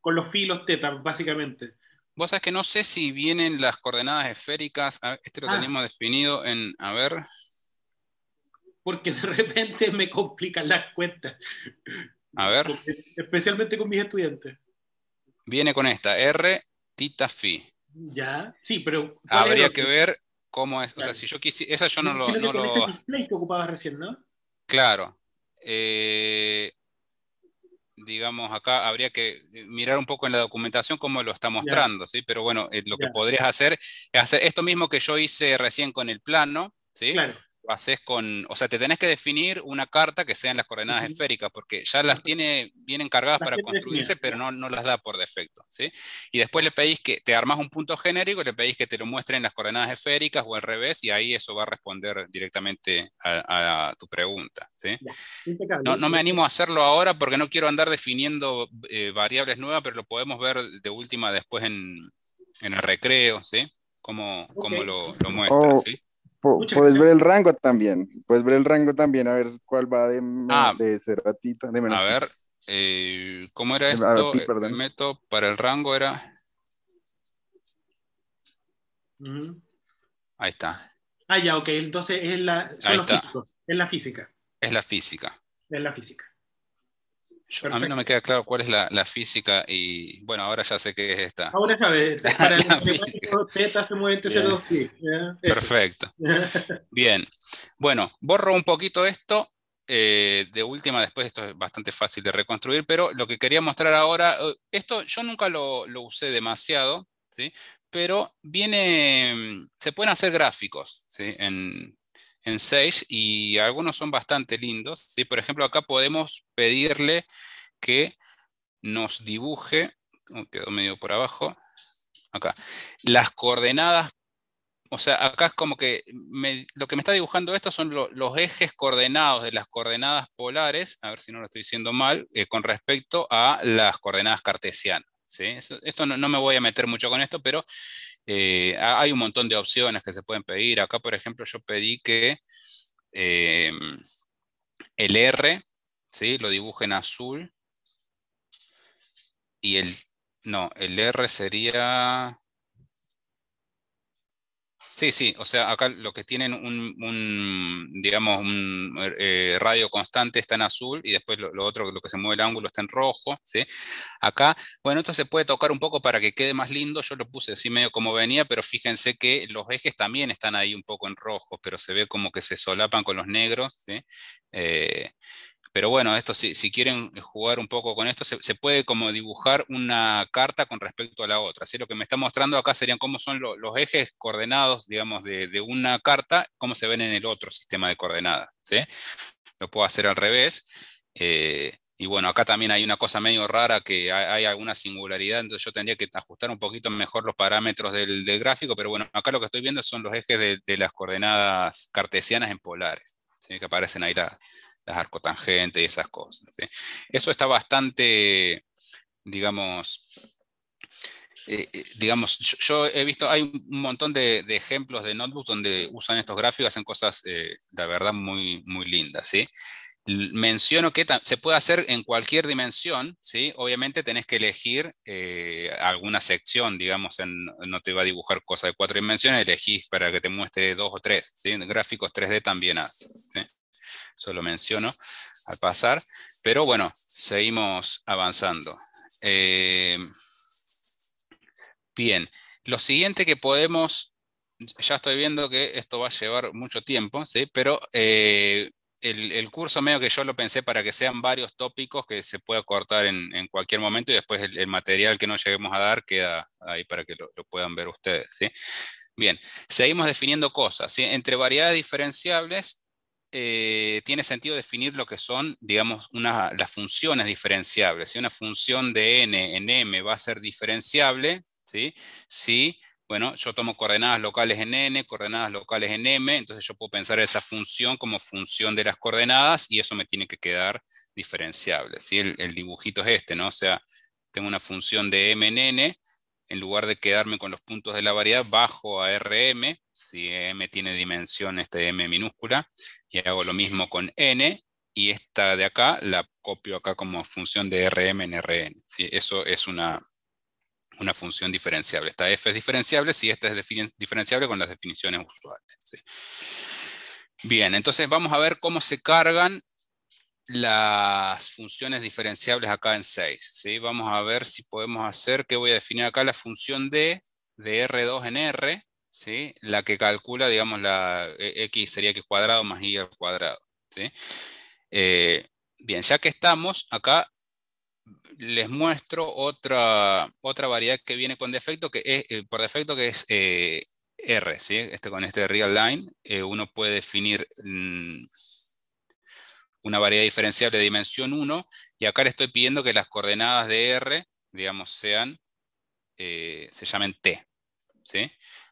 con los filos teta, básicamente. Vos sabés que no sé si vienen las coordenadas esféricas, este lo ah. tenemos definido en, a ver. Porque de repente me complican las cuentas. A ver. especialmente con mis estudiantes. Viene con esta, R tita phi. Ya, sí, pero. Habría que ver cómo es. O sea, si yo quisiera. Esa yo no, lo. No lo... display que ocupabas recién, ¿no? Claro. Eh, digamos, acá habría que eh, mirar un poco en la documentación cómo lo está mostrando, ¿sí? Pero bueno, eh, lo que podrías hacer es hacer esto mismo que yo hice recién con el plano, ¿sí? Claro haces con, o sea, te tenés que definir una carta que sean las coordenadas esféricas, porque ya las tiene bien encargadas para construirse, pero no, las da por defecto, ¿sí? Y después le pedís que te armas un punto genérico, le pedís que te lo muestren las coordenadas esféricas o al revés, y ahí eso va a responder directamente a, tu pregunta, ¿sí? No, me animo a hacerlo ahora porque no quiero andar definiendo eh, variables nuevas, pero lo podemos ver de última después en, el recreo, ¿sí? Cómo, lo, lo oh, ¿sí? puedes ver el rango también. Puedes ver el rango también, a ver cuál va de, ah. de a ver, eh, ¿cómo era esto? el eh, método para el rango era. Ahí está. Ah, ya, ok. Entonces es la, Es la física. Es la física. Es la física a mí no me queda claro cuál es la, física y bueno, ahora ya sé qué es esta. Ahora sabes, para el teta se ¿eh? Perfecto. Bien. Bueno, borro un poquito esto. Eh, de última, después esto es bastante fácil de reconstruir, pero lo que quería mostrar ahora, eh, esto yo nunca lo, usé demasiado, ¿sí? pero viene, mm, se pueden hacer gráficos ¿sí? en, en Sage y algunos son bastante lindos. Por ejemplo, acá podemos pedirle que nos dibuje, oh, quedó medio por abajo, acá, las coordenadas. O sea, acá es como que lo que me está dibujando esto son los ejes coordenados de las coordenadas polares, a ver si no lo estoy diciendo mal, eh, con respecto a las coordenadas cartesianas. Esto no me voy a meter mucho con esto, pero eh, hay un montón de opciones que se pueden pedir. Acá, por ejemplo, yo pedí que eh, el R ¿sí? lo dibuje en azul y el, no, el R sería Sí, sí, o sea, acá lo que tienen un, digamos, un er, eh, radio constante está en azul y después lo, otro, lo que se mueve el ángulo está en rojo, ¿sí? Acá, bueno, esto se puede tocar un poco para que quede más lindo, yo lo puse así medio como venía, pero fíjense que los ejes también están ahí un poco en rojo, pero se ve como que se solapan con los negros, ¿sí? Eh, pero bueno, esto si, si quieren eh, jugar un poco con esto, se, puede como dibujar una carta con respecto a la otra. Lo que me está mostrando acá serían cómo son los ejes coordenados, digamos, de, una carta, cómo se ven en el otro sistema de coordenadas. Lo puedo hacer al revés. Eh, y bueno, acá también hay una cosa medio rara que hay, alguna singularidad, entonces yo tendría que ajustar un poquito mejor los parámetros del, gráfico, pero bueno, acá lo que estoy viendo son los ejes de, las coordenadas cartesianas en polares, que aparecen ahí la, las arcotangentes y esas cosas. ¿sí? Eso está bastante, digamos, eh, eh, digamos, yo, he visto, hay un montón de, ejemplos de notebooks donde usan estos gráficos, hacen cosas, eh, la verdad, muy, muy lindas, ¿sí? Menciono que se puede hacer en cualquier dimensión, ¿sí? Obviamente tenés que elegir alguna sección, digamos, no te va a dibujar cosas de cuatro dimensiones, elegís para que te muestre dos o tres, ¿sí? Gráficos 3D también hace, solo lo menciono al pasar. Pero bueno, seguimos avanzando. Eh, bien, lo siguiente que podemos, ya estoy viendo que esto va a llevar mucho tiempo, ¿sí? pero eh, el, curso medio que yo lo pensé para que sean varios tópicos que se pueda cortar en, cualquier momento y después el, material que no lleguemos a dar queda ahí para que lo, puedan ver ustedes. Bien, seguimos definiendo cosas. Entre variedades diferenciables eh, tiene sentido definir lo que son, digamos, las funciones diferenciables. Si una función de n en m va a ser diferenciable, ¿sí? si bueno, yo tomo coordenadas locales en n, coordenadas locales en m, entonces yo puedo pensar esa función como función de las coordenadas y eso me tiene que quedar diferenciable. Si El, dibujito es este, ¿no? O sea, tengo una función de m en n, en lugar de quedarme con los puntos de la variedad, bajo a rm, si m tiene dimensión este m minúscula, y hago lo mismo con n y esta de acá la copio acá como función de rm en rn. Eso es una, función diferenciable. Esta f es diferenciable si esta es diferenciable con las definiciones usuales. Bien, entonces vamos a ver cómo se cargan las funciones diferenciables acá en 6. Vamos a ver si podemos hacer que voy a definir acá la función d de R2 en R la que calcula, digamos, la x e, sería x cuadrado más y al cuadrado, eh, bien, ya que estamos acá, les muestro otra, otra variedad que viene con defecto, que es, eh, por defecto que es eh, R, Este, con este real line uno puede definir mm, una variedad diferenciable de dimensión 1 y acá le estoy pidiendo que las coordenadas de R, digamos, sean, se llamen T, ¿sí?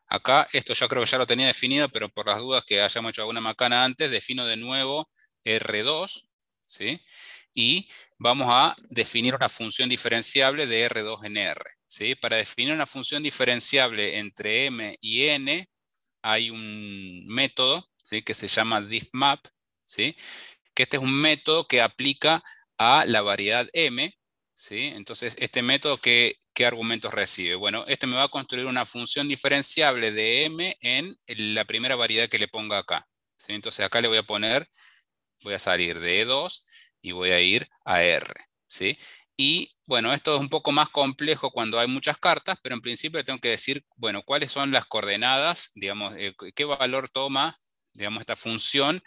Acá esto yo creo que ya lo tenía definido, pero por las dudas que hayamos hecho alguna macana antes, defino de nuevo R2, ¿sí? Y vamos a definir una función diferenciable de R2 en R, ¿sí? Para definir una función diferenciable entre M y N, hay un método, ¿sí? Que se llama diffmap, ¿sí? Que este es un método que aplica a la variedad M, ¿sí? Entonces, este método que ¿Qué argumentos recibe? Bueno, este me va a construir una función diferenciable de m en la primera variedad que le ponga acá. Entonces acá le voy a poner, voy a salir de E2 y voy a ir a R. ¿sí? Y bueno, esto es un poco más complejo cuando hay muchas cartas, pero en principio tengo que decir, bueno, cuáles son las coordenadas, digamos, eh, qué valor toma, digamos, esta función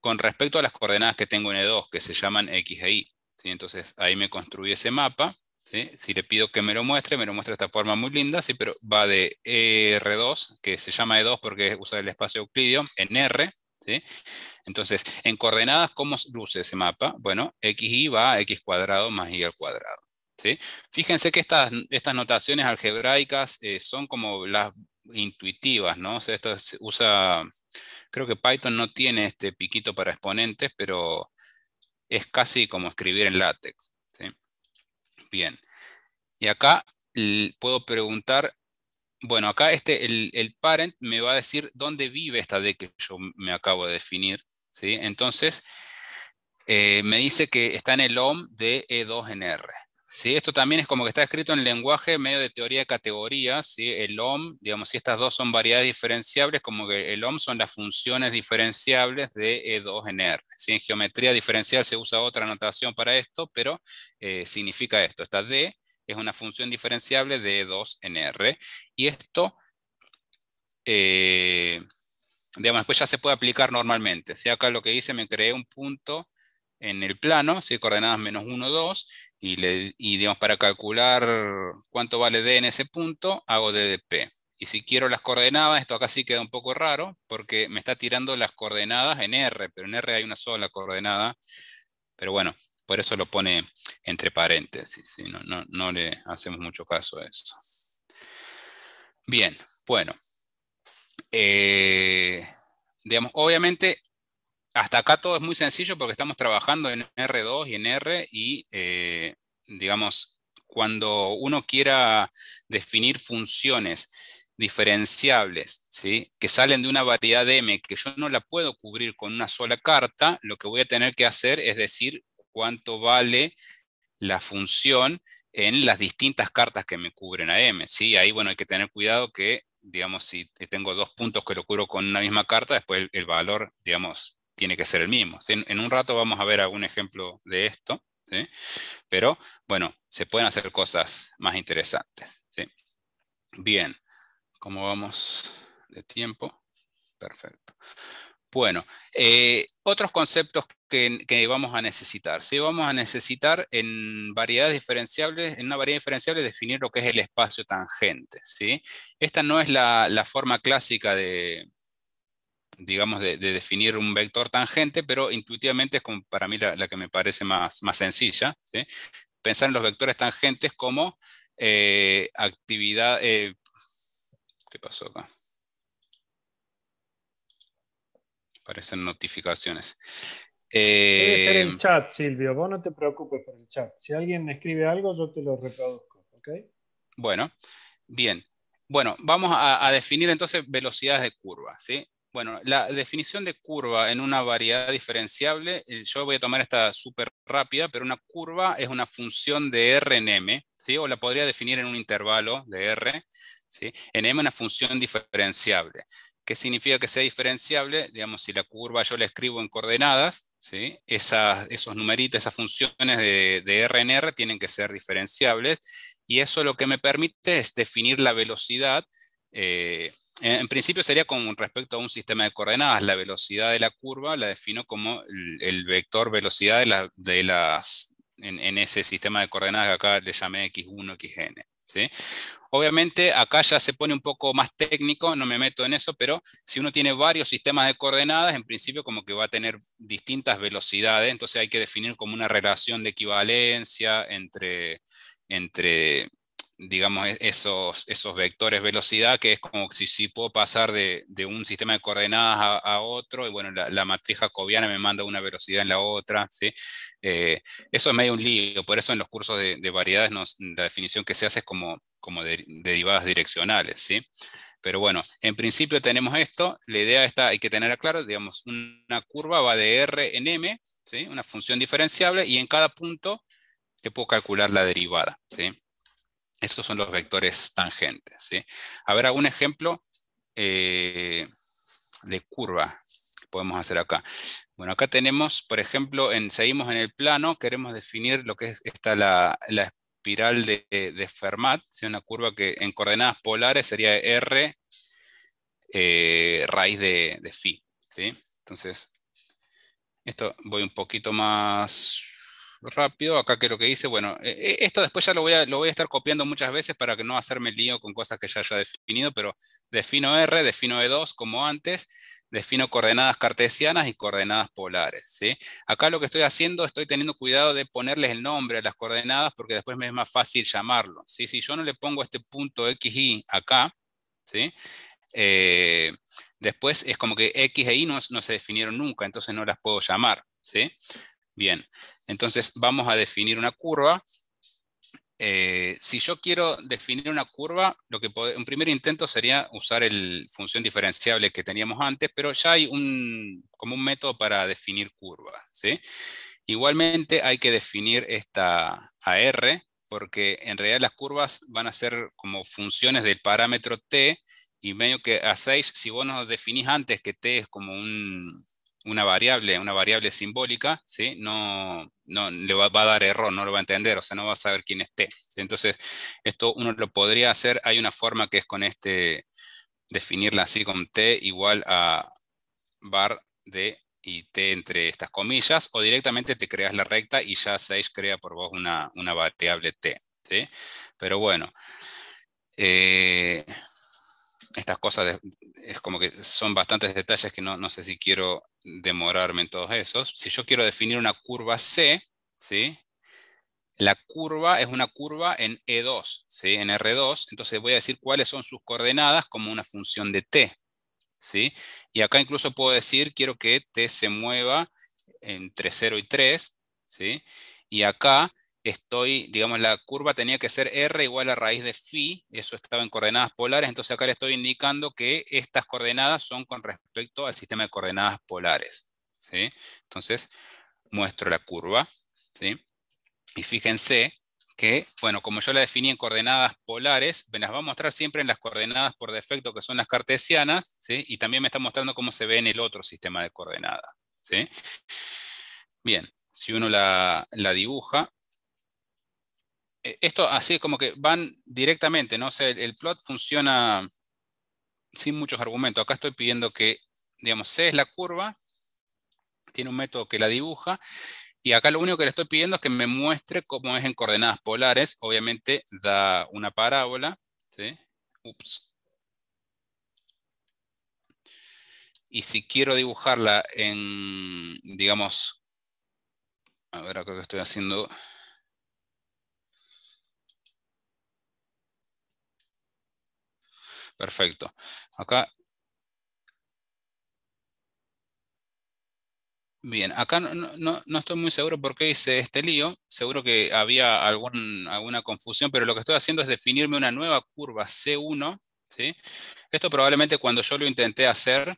con respecto a las coordenadas que tengo en E2, que se llaman X e Y. Entonces ahí me construí ese mapa si le pido que me lo muestre, me lo muestra de esta forma muy linda, ¿sí? pero va de R2, que se llama E2 porque usa el espacio euclidio, en R. Entonces, en coordenadas, ¿cómo luce ese mapa? Bueno, XY va a X cuadrado más Y al cuadrado. Fíjense que estas, estas notaciones algebraicas eh, son como las intuitivas, ¿no? esto usa, creo que Python no tiene este piquito para exponentes, pero es casi como escribir en látex. Bien. Y acá puedo preguntar, bueno, acá este, el, parent me va a decir dónde vive esta D que yo me acabo de definir. ¿sí? Entonces, eh, me dice que está en el OM de E2 en esto también es como que está escrito en lenguaje medio de teoría de categorías, El OM, digamos, si estas dos son variedades diferenciables, como que el OM son las funciones diferenciables de E2 en R. En geometría diferencial se usa otra anotación para esto, pero eh, significa esto. Esta D es una función diferenciable de E2 en R. Y esto... Eh, digamos, después ya se puede aplicar normalmente. Si Acá lo que hice, me creé un punto en el plano, si coordenadas menos 1, 2, y, para calcular cuánto vale D en ese punto, hago ddp Y si quiero las coordenadas, esto acá sí queda un poco raro, porque me está tirando las coordenadas en R, pero en R hay una sola coordenada. Pero bueno, por eso lo pone entre paréntesis, no, no, le hacemos mucho caso a eso. Bien, bueno. Eh, digamos, obviamente hasta acá todo es muy sencillo porque estamos trabajando en R2 y en R y, eh, digamos, cuando uno quiera definir funciones diferenciables, ¿sí? que salen de una variedad de m que yo no la puedo cubrir con una sola carta, lo que voy a tener que hacer es decir cuánto vale la función en las distintas cartas que me cubren a m. ¿sí? Ahí bueno, hay que tener cuidado que, digamos, si tengo dos puntos que lo cubro con una misma carta, después el valor, digamos, tiene que ser el mismo. En, un rato vamos a ver algún ejemplo de esto, pero bueno, se pueden hacer cosas más interesantes. Bien, ¿cómo vamos de tiempo? Perfecto. Bueno, eh, otros conceptos que, vamos a necesitar. Sí, vamos a necesitar en variedades diferenciables, en una variedad diferenciable definir lo que es el espacio tangente. ¿sí? Esta no es la forma clásica de, digamos, de, definir un vector tangente, pero intuitivamente es como para mí la, que me parece más, sencilla. ¿sí? Pensar en los vectores tangentes como eh, actividad... Eh, ¿Qué pasó acá? Parecen notificaciones. Debe ser el eh, chat, Silvio. Vos no te preocupes por el chat. Si alguien me escribe algo, yo te lo reproduzco. ¿okay? Bueno, bien. Bueno, vamos a, a, definir entonces velocidades de curva. ¿sí? Bueno, la definición de curva en una variedad diferenciable, eh, yo voy a tomar esta súper rápida, pero una curva es una función de R en M, o la podría definir en un intervalo de R, ¿sí? en M una función diferenciable. ¿Qué significa que sea diferenciable? Digamos, si la curva yo la escribo en coordenadas, ¿sí? Esas, esos numeritos, esas funciones de, R en R tienen que ser diferenciables, y eso lo que me permite es definir la velocidad eh, eh, en principio sería con respecto a un sistema de coordenadas. La velocidad de la curva la defino como el, vector velocidad de, de las, en, ese sistema de coordenadas que acá le llamé x1, xn. Obviamente acá ya se pone un poco más técnico, no me meto en eso, pero si uno tiene varios sistemas de coordenadas, en principio como que va a tener distintas velocidades, entonces hay que definir como una relación de equivalencia entre, entre digamos, e-, esos, esos vectores velocidad, que es como si, puedo pasar de, un sistema de coordenadas a, otro, y bueno, la, matriz jacobiana me manda una velocidad en la otra, ¿sí? Eh, eso es medio un lío, por eso en los cursos de, variedades la definición que se hace es como, como derivadas direccionales, ¿sí? Pero bueno, en principio tenemos esto, la idea está, hay que tenerla claro digamos, una curva va de R en M, ¿sí? Una función diferenciable, y en cada punto te puedo calcular la derivada, ¿sí? Estos son los vectores tangentes. A ver, algún ejemplo eh, de curva que podemos hacer acá. Bueno, acá tenemos, por ejemplo, en, seguimos en el plano, queremos definir lo que es esta la, espiral de, Fermat, una curva que en coordenadas polares sería R eh, raíz de, de phi. Entonces, esto voy un poquito más rápido, acá que lo que hice, bueno, eh, eh, esto después ya lo voy, a, lo voy a estar copiando muchas veces para que no hacerme lío con cosas que ya haya definido, pero defino R, defino E2 como antes, defino coordenadas cartesianas y coordenadas polares. ¿sí? Acá lo que estoy haciendo, estoy teniendo cuidado de ponerles el nombre a las coordenadas porque después me es más fácil llamarlo. ¿sí? Si yo no le pongo este punto y acá, ¿sí? Eh, después es como que X e Y no, no, se definieron nunca, entonces no las puedo llamar. ¿sí? Bien, entonces vamos a definir una curva. Eh, si yo quiero definir una curva, lo que un primer intento sería usar el función diferenciable que teníamos antes, pero ya hay un, como un método para definir curvas. Igualmente hay que definir esta AR, porque en realidad las curvas van a ser como funciones del parámetro t, y medio que a 6, si vos no definís antes que t es como un, una variable, una variable simbólica, ¿sí? no, no le va, a dar error, no lo va a entender, o sea, no va a saber quién esté. t Entonces, esto uno lo podría hacer, hay una forma que es con este, definirla así con t igual a bar de y t entre estas comillas, o directamente te creas la recta y ya Sage crea por vos una, variable t. Pero bueno, eh, estas cosas es como que son bastantes detalles que no, no, sé si quiero demorarme en todos esos. Si yo quiero definir una curva C, ¿sí? la curva es una curva en E2, en R2, entonces voy a decir cuáles son sus coordenadas como una función de T. ¿sí? Y acá incluso puedo decir, quiero que T se mueva entre 0 y 3, ¿sí? y acá estoy, digamos, la curva tenía que ser R igual a raíz de phi, eso estaba en coordenadas polares, entonces acá le estoy indicando que estas coordenadas son con respecto al sistema de coordenadas polares. ¿sí? Entonces, muestro la curva, ¿sí? y fíjense que, bueno, como yo la definí en coordenadas polares, me las va a mostrar siempre en las coordenadas por defecto, que son las cartesianas, ¿sí? y también me está mostrando cómo se ve en el otro sistema de coordenadas. ¿sí? Bien, si uno la dibuja, eh, esto así es como que van directamente, ¿no? O el, plot funciona sin muchos argumentos. Acá estoy pidiendo que, digamos, C es la curva, tiene un método que la dibuja, y acá lo único que le estoy pidiendo es que me muestre cómo es en coordenadas polares. Obviamente da una parábola, ¿sí? Ups. Y si quiero dibujarla en, digamos, a ver acá que estoy haciendo... Perfecto. Acá. Bien, acá no, estoy muy seguro por qué hice este lío. Seguro que había alguna confusión, pero lo que estoy haciendo es definirme una nueva curva C1. ¿sí? Esto probablemente cuando yo lo intenté hacer,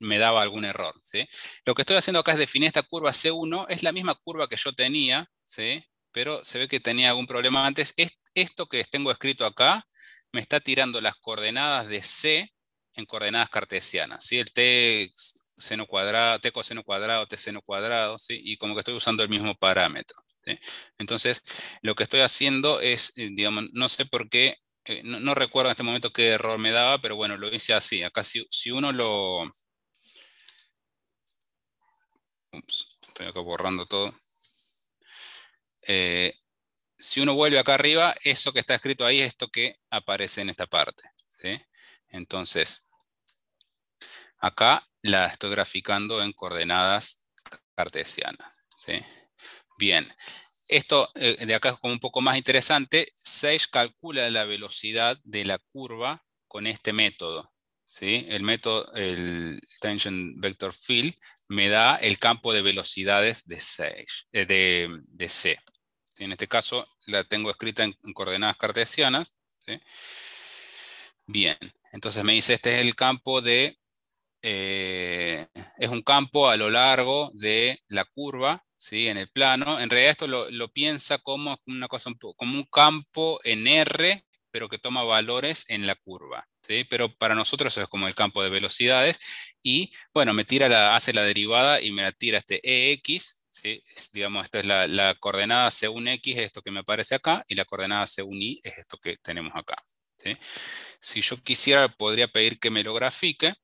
me daba algún error. ¿sí? Lo que estoy haciendo acá es definir esta curva C1, es la misma curva que yo tenía, ¿sí? pero se ve que tenía algún problema antes. Esto que tengo escrito acá me está tirando las coordenadas de C en coordenadas cartesianas, ¿sí? El T seno cuadrado, T coseno cuadrado, T seno cuadrado, ¿sí? Y como que estoy usando el mismo parámetro, Entonces, lo que estoy haciendo es, eh, digamos, no sé por qué, eh, no, recuerdo en este momento qué error me daba, pero bueno, lo hice así. Acá si, si uno lo... Ups, estoy acá borrando todo. Eh, si uno vuelve acá arriba, eso que está escrito ahí es esto que aparece en esta parte. Entonces, acá la estoy graficando en coordenadas cartesianas. Bien, esto eh, de acá es como un poco más interesante. Sage calcula la velocidad de la curva con este método. ¿sí? El método, el extension Vector Field, me da el campo de velocidades de, Sage, eh, de, de C. En este caso la tengo escrita en, coordenadas cartesianas. Bien, entonces me dice este es el campo de... Eh, es un campo a lo largo de la curva, ¿sí? en el plano. En realidad esto lo, piensa como, una cosa un como un campo en R, pero que toma valores en la curva. ¿sí? Pero para nosotros es como el campo de velocidades. Y bueno, me tira la, hace la derivada y me la tira este EX, digamos, esta es la, coordenada C1X, es esto que me aparece acá, y la coordenada C1Y es esto que tenemos acá. Si yo quisiera, podría pedir que me lo grafique.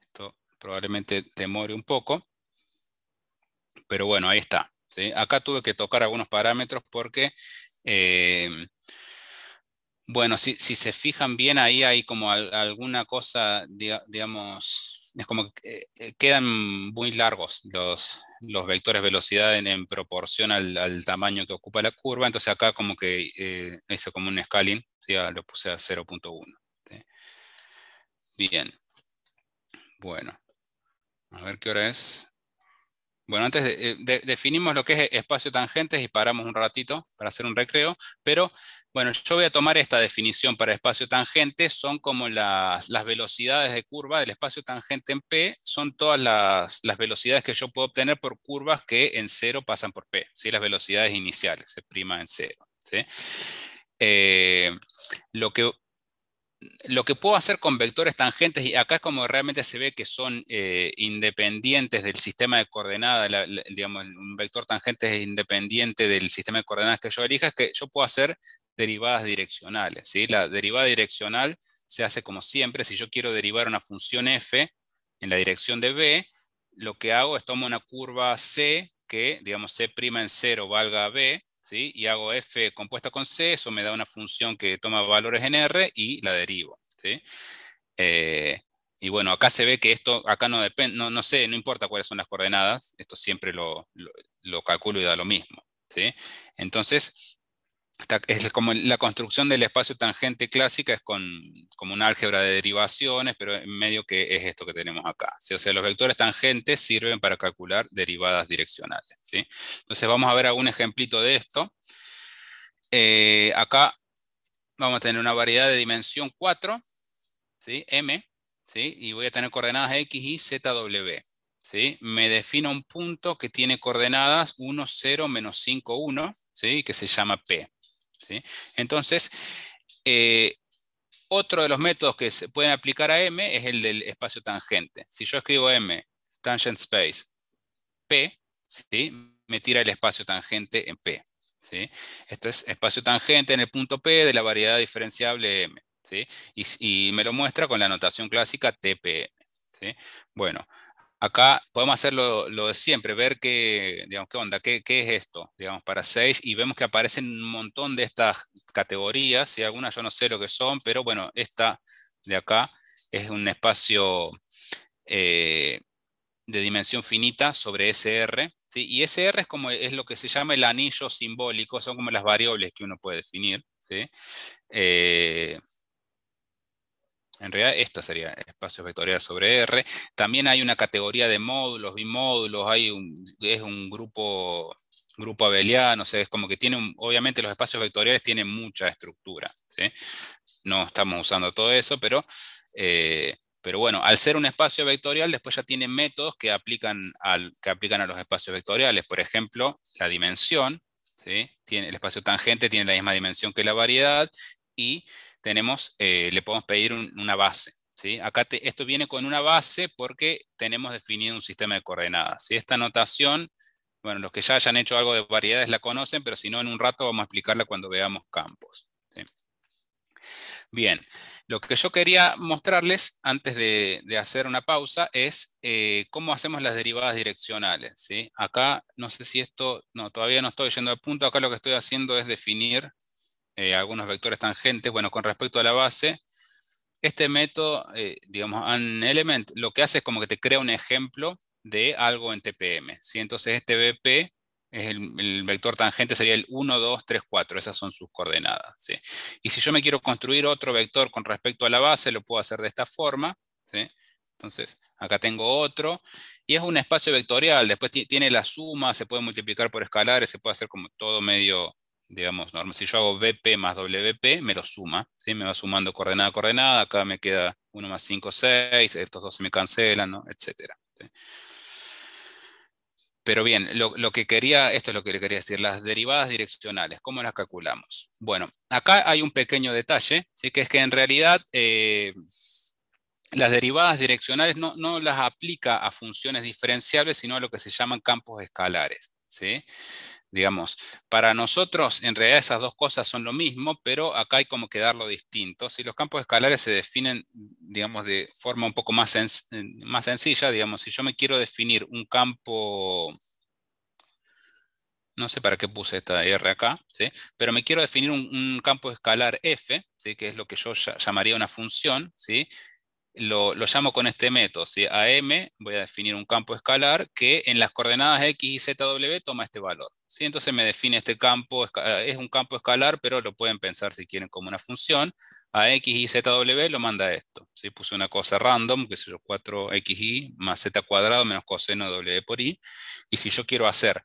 Esto probablemente demore un poco. Pero bueno, ahí está. Acá tuve que tocar algunos parámetros porque... Eh, bueno, si, se fijan bien, ahí hay como alguna cosa, digamos, es como que eh, quedan muy largos los, los vectores velocidad en, proporción al, tamaño que ocupa la curva, entonces acá como que eh, hice como un scaling, ah, lo puse a 0.1. Bien. Bueno, a ver qué hora es. Bueno, antes eh, de, definimos lo que es espacio tangente y paramos un ratito para hacer un recreo, pero bueno, yo voy a tomar esta definición para espacio tangente, son como las, velocidades de curva del espacio tangente en P, son todas las, velocidades que yo puedo obtener por curvas que en cero pasan por P, ¿sí? las velocidades iniciales, se prima en cero. Eh, lo que lo que puedo hacer con vectores tangentes, y acá es como realmente se ve que son eh, independientes del sistema de coordenadas, digamos, un vector tangente es independiente del sistema de coordenadas que yo elija, es que yo puedo hacer derivadas direccionales. ¿sí? La derivada direccional se hace como siempre, si yo quiero derivar una función f en la dirección de b, lo que hago es tomo una curva c, que digamos c' en cero valga b, y hago f compuesta con c, eso me da una función que toma valores en r y la derivo. Eh, y bueno, acá se ve que esto, acá no depende, no, sé, no importa cuáles son las coordenadas, esto siempre lo, lo, calculo y da lo mismo. ¿sí? Entonces, es como la construcción del espacio tangente clásica es con como un álgebra de derivaciones, pero en medio que es esto que tenemos acá. O sea, los vectores tangentes sirven para calcular derivadas direccionales. Entonces vamos a ver algún ejemplito de esto. Eh, acá vamos a tener una variedad de dimensión 4, m, ¿sí? y voy a tener coordenadas x, y, z, w. ¿Sí? me defino un punto que tiene coordenadas 1, 0, menos 5, 1, ¿sí? que se llama P. Entonces, eh, otro de los métodos que se pueden aplicar a M es el del espacio tangente. Si yo escribo M, tangent space, P, ¿sí? me tira el espacio tangente en P. Esto es espacio tangente en el punto P de la variedad diferenciable M. Y, me lo muestra con la notación clásica TPM. Bueno, acá podemos hacer lo, de siempre, ver qué, qué onda, qué, es esto, digamos, para seis y vemos que aparecen un montón de estas categorías, y algunas yo no sé lo que son, pero bueno, esta de acá es un espacio eh, de dimensión finita sobre SR, ¿sí? y SR es como es lo que se llama el anillo simbólico, son como las variables que uno puede definir, ¿sí? Eh, en realidad, esta sería espacios vectoriales sobre R. También hay una categoría de módulos, bimódulos, hay es un grupo, grupo abeliano, es como que tiene, obviamente los espacios vectoriales tienen mucha estructura. No estamos usando todo eso, pero, eh, pero bueno, al ser un espacio vectorial, después ya tiene métodos que aplican, al, que aplican a los espacios vectoriales. Por ejemplo, la dimensión, tiene, el espacio tangente tiene la misma dimensión que la variedad y eh, le podemos pedir una base. Acá esto viene con una base porque tenemos definido un sistema de coordenadas. Esta notación, bueno, los que ya hayan hecho algo de variedades la conocen, pero si no, en un rato vamos a explicarla cuando veamos campos. Bien, lo que yo quería mostrarles antes de, hacer una pausa es eh, cómo hacemos las derivadas direccionales. Acá, no sé si esto, no, todavía no estoy yendo al punto, acá lo que estoy haciendo es definir eh, algunos vectores tangentes. Bueno, con respecto a la base, este método, eh, digamos, digamos, element, lo que hace es como que te crea un ejemplo de algo en TPM. ¿sí? Entonces este BP, es el, vector tangente sería el 1, 2, 3, 4. Esas son sus coordenadas. ¿sí? Y si yo me quiero construir otro vector con respecto a la base, lo puedo hacer de esta forma. ¿sí? Entonces, acá tengo otro. Y es un espacio vectorial. Después tiene la suma, se puede multiplicar por escalares, se puede hacer como todo medio digamos, normal. Si yo hago BP más WP, me lo suma, ¿sí? me va sumando coordenada a coordenada, acá me queda 1 más 5, 6, estos dos se me cancelan, etc. Pero bien, lo, que quería, esto es lo que le quería decir, las derivadas direccionales, ¿cómo las calculamos? Bueno, acá hay un pequeño detalle, ¿sí? que es que en realidad... Eh, las derivadas direccionales no, no, las aplica a funciones diferenciables, sino a lo que se llaman campos escalares. ¿sí? digamos. Para nosotros, en realidad, esas dos cosas son lo mismo, pero acá hay como que darlo distinto. Si los campos escalares se definen, digamos, de forma un poco más, eh, más sencilla, digamos, si yo me quiero definir un campo, no sé para qué puse esta R acá, ¿sí? pero me quiero definir un, un campo escalar F, ¿sí? que es lo que yo llamaría una función, ¿sí? lo, llamo con este método, a m voy a definir un campo escalar que en las coordenadas X y ZW toma este valor. ¿sí? Entonces me define este campo, eh, es un campo escalar, pero lo pueden pensar si quieren como una función. A X y ZW lo manda esto. ¿sí? Puse una cosa random, que es yo, 4XY más Z cuadrado menos coseno de W por Y. Y si yo quiero hacer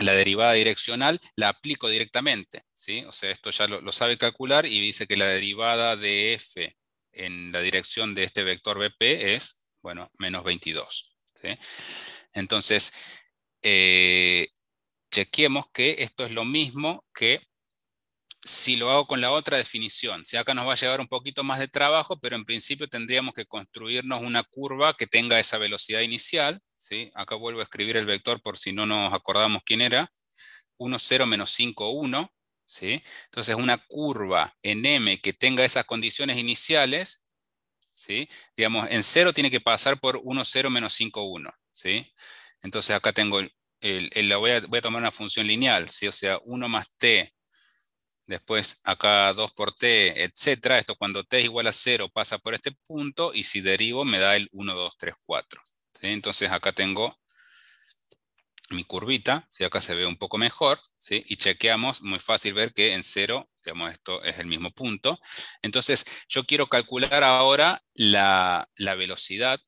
la derivada direccional la aplico directamente, ¿sí? O sea, esto ya lo, sabe calcular y dice que la derivada de f en la dirección de este vector BP es, bueno, menos 22. Entonces, eh, chequeemos que esto es lo mismo que si lo hago con la otra definición. Si acá nos va a llevar un poquito más de trabajo, pero en principio tendríamos que construirnos una curva que tenga esa velocidad inicial. Acá vuelvo a escribir el vector por si no nos acordamos quién era. 1, 0, menos 5, 1. Entonces, una curva en M que tenga esas condiciones iniciales, Digamos, en 0 tiene que pasar por 1, 0, menos 5, 1, ¿sí? Entonces, acá tengo, el, voy, a, tomar una función lineal, ¿sí? O sea, 1 más t, después acá 2 por t, etc. Esto cuando t es igual a 0 pasa por este punto y si derivo me da el 1, 2, 3, 4. Entonces, acá tengo mi curvita, si acá se ve un poco mejor, y chequeamos, muy fácil ver que en cero, digamos, esto es el mismo punto. Entonces, yo quiero calcular ahora la, la velocidad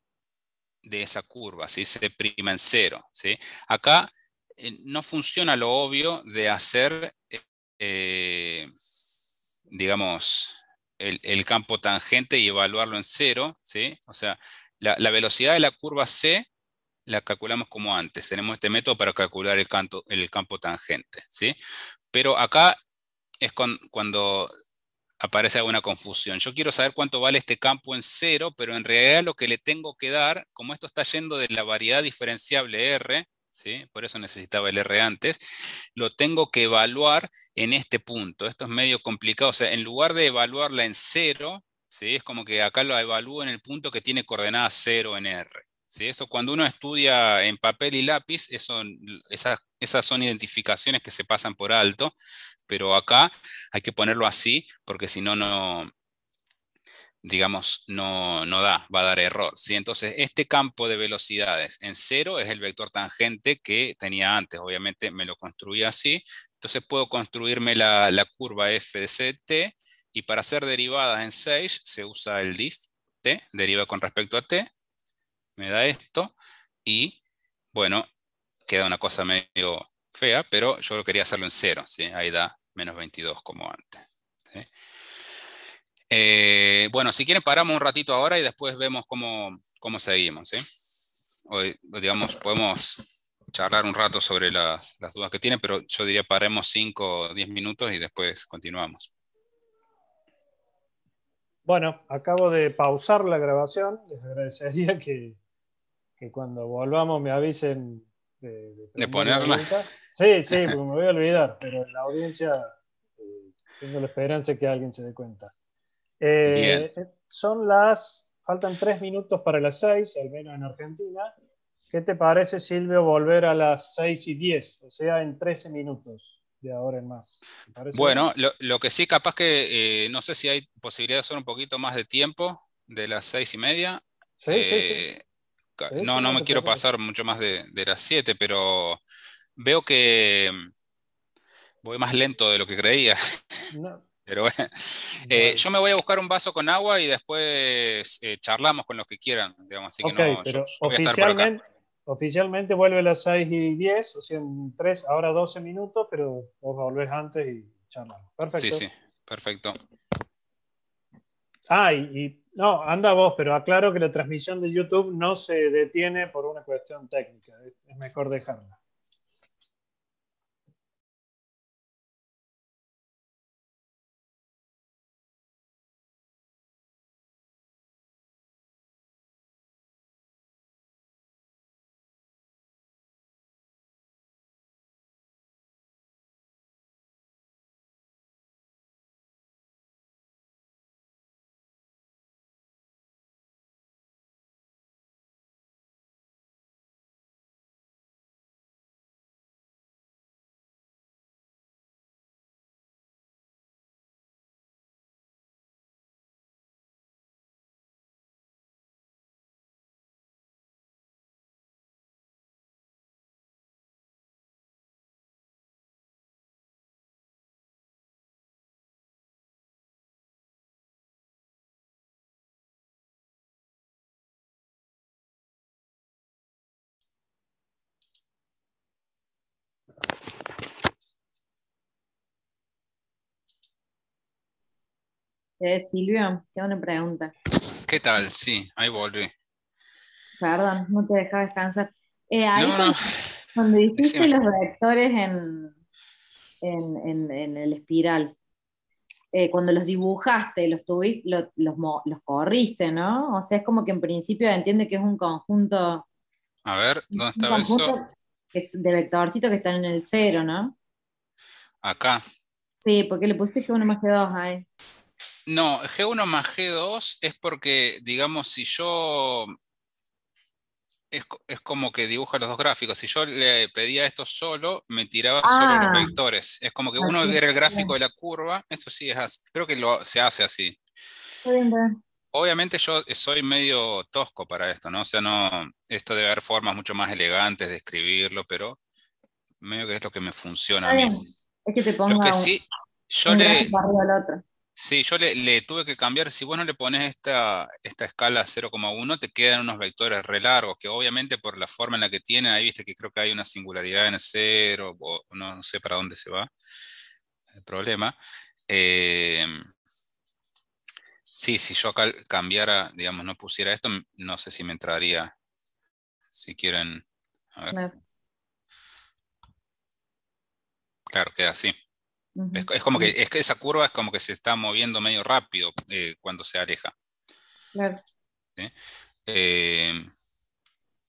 de esa curva, si se prima en cero. ¿sí? Acá eh, no funciona lo obvio de hacer, eh, digamos, el, campo tangente y evaluarlo en cero. ¿sí? O sea, la velocidad de la curva C la calculamos como antes. Tenemos este método para calcular el, campo tangente. ¿sí? Pero acá es cuando aparece alguna confusión. Yo quiero saber cuánto vale este campo en cero, pero en realidad lo que le tengo que dar, como esto está yendo de la variedad diferenciable R, ¿sí? por eso necesitaba el R antes, lo tengo que evaluar en este punto. Esto es medio complicado. O sea, en lugar de evaluarla en cero, ¿sí? es como que acá lo evalúo en el punto que tiene coordenada cero en R. Eso cuando uno estudia en papel y lápiz, esas, son identificaciones que se pasan por alto, pero acá hay que ponerlo así porque si no, no, digamos, no, da, va a dar error. ¿sí? Entonces, este campo de velocidades en cero es el vector tangente que tenía antes. Obviamente me lo construí así. Entonces puedo construirme la, curva f de c t y para hacer derivadas en 6 se usa el diff t, deriva con respecto a t, me da esto y bueno, queda una cosa medio fea, pero yo quería hacerlo en cero, ¿sí? ahí da menos 22 como antes. Eh, bueno, si quieren paramos un ratito ahora y después vemos cómo, seguimos. Hoy, digamos, podemos charlar un rato sobre las, las dudas que tienen, pero yo diría paremos 5 o 10 minutos y después continuamos. Bueno, acabo de pausar la grabación, les agradecería que, que cuando volvamos me avisen de, de, ponerla. Sí, sí, porque me voy a olvidar, pero en la audiencia eh, tengo la esperanza de que alguien se dé cuenta. Eh, son las, faltan tres minutos para las seis, al menos en Argentina. ¿Qué te parece, Silvio, volver a las seis y diez? O sea, en trece minutos de ahora en más. Bueno, lo, que sí, capaz que eh, no sé si hay posibilidad de hacer un poquito más de tiempo de las seis y media. Sí, sí, sí no, no me quiero pasar mucho más de, las 7, pero veo que mm, voy más lento de lo que creía. Pero eh, yo me voy a buscar un vaso con agua y después eh, charlamos con los que quieran. así que Oficialmente vuelve a las 6 y 10, o sea, ahora 12 minutos, pero vos volvés antes y charlamos. Perfecto. Sí, sí, perfecto. Ah, y, no, anda vos, pero aclaro que la transmisión de YouTube no se detiene por una cuestión técnica. Es mejor dejarla. Eh, Silvio, tengo una pregunta. ¿Qué tal? Sí, ahí volví. Perdón, no te dejaba descansar. Eh, ahí Cuando hiciste los vectores en, el espiral, eh, cuando los dibujaste, los, tuviste, los, corriste, ¿no? O sea, es como que en principio entiende que es un conjunto. A ver, ¿dónde estaba eso? de vectorcitos que están en el cero, ¿no? Acá. Sí, porque le pusiste que uno más que dos ahí. No, G1 más G2 es porque, digamos, si yo... Es, como que dibuja los dos gráficos. Si yo le pedía esto solo, me tiraba solo los ah. vectores. Es como que ah, uno ve el gráfico de la curva. Esto sí es así. Creo que se hace así. Obviamente yo soy medio tosco para esto, ¿no? O sea, no, esto debe haber formas mucho más elegantes de escribirlo, pero medio que es lo que me funciona a mí. Es que te pongo sí, yo le, Sí, yo le, tuve que cambiar. Si vos no le pones esta, escala 0,1, te quedan unos vectores re largos, que obviamente por la forma en la que tienen, ahí viste que creo que hay una singularidad en 0, o no, sé para dónde se va el problema. Eh, sí, si yo cambiara, digamos, no pusiera esto, no sé si me entraría. Si quieren. A ver. Claro, queda así es, como que esa curva es como que se está moviendo medio rápido eh, cuando se aleja. Eh,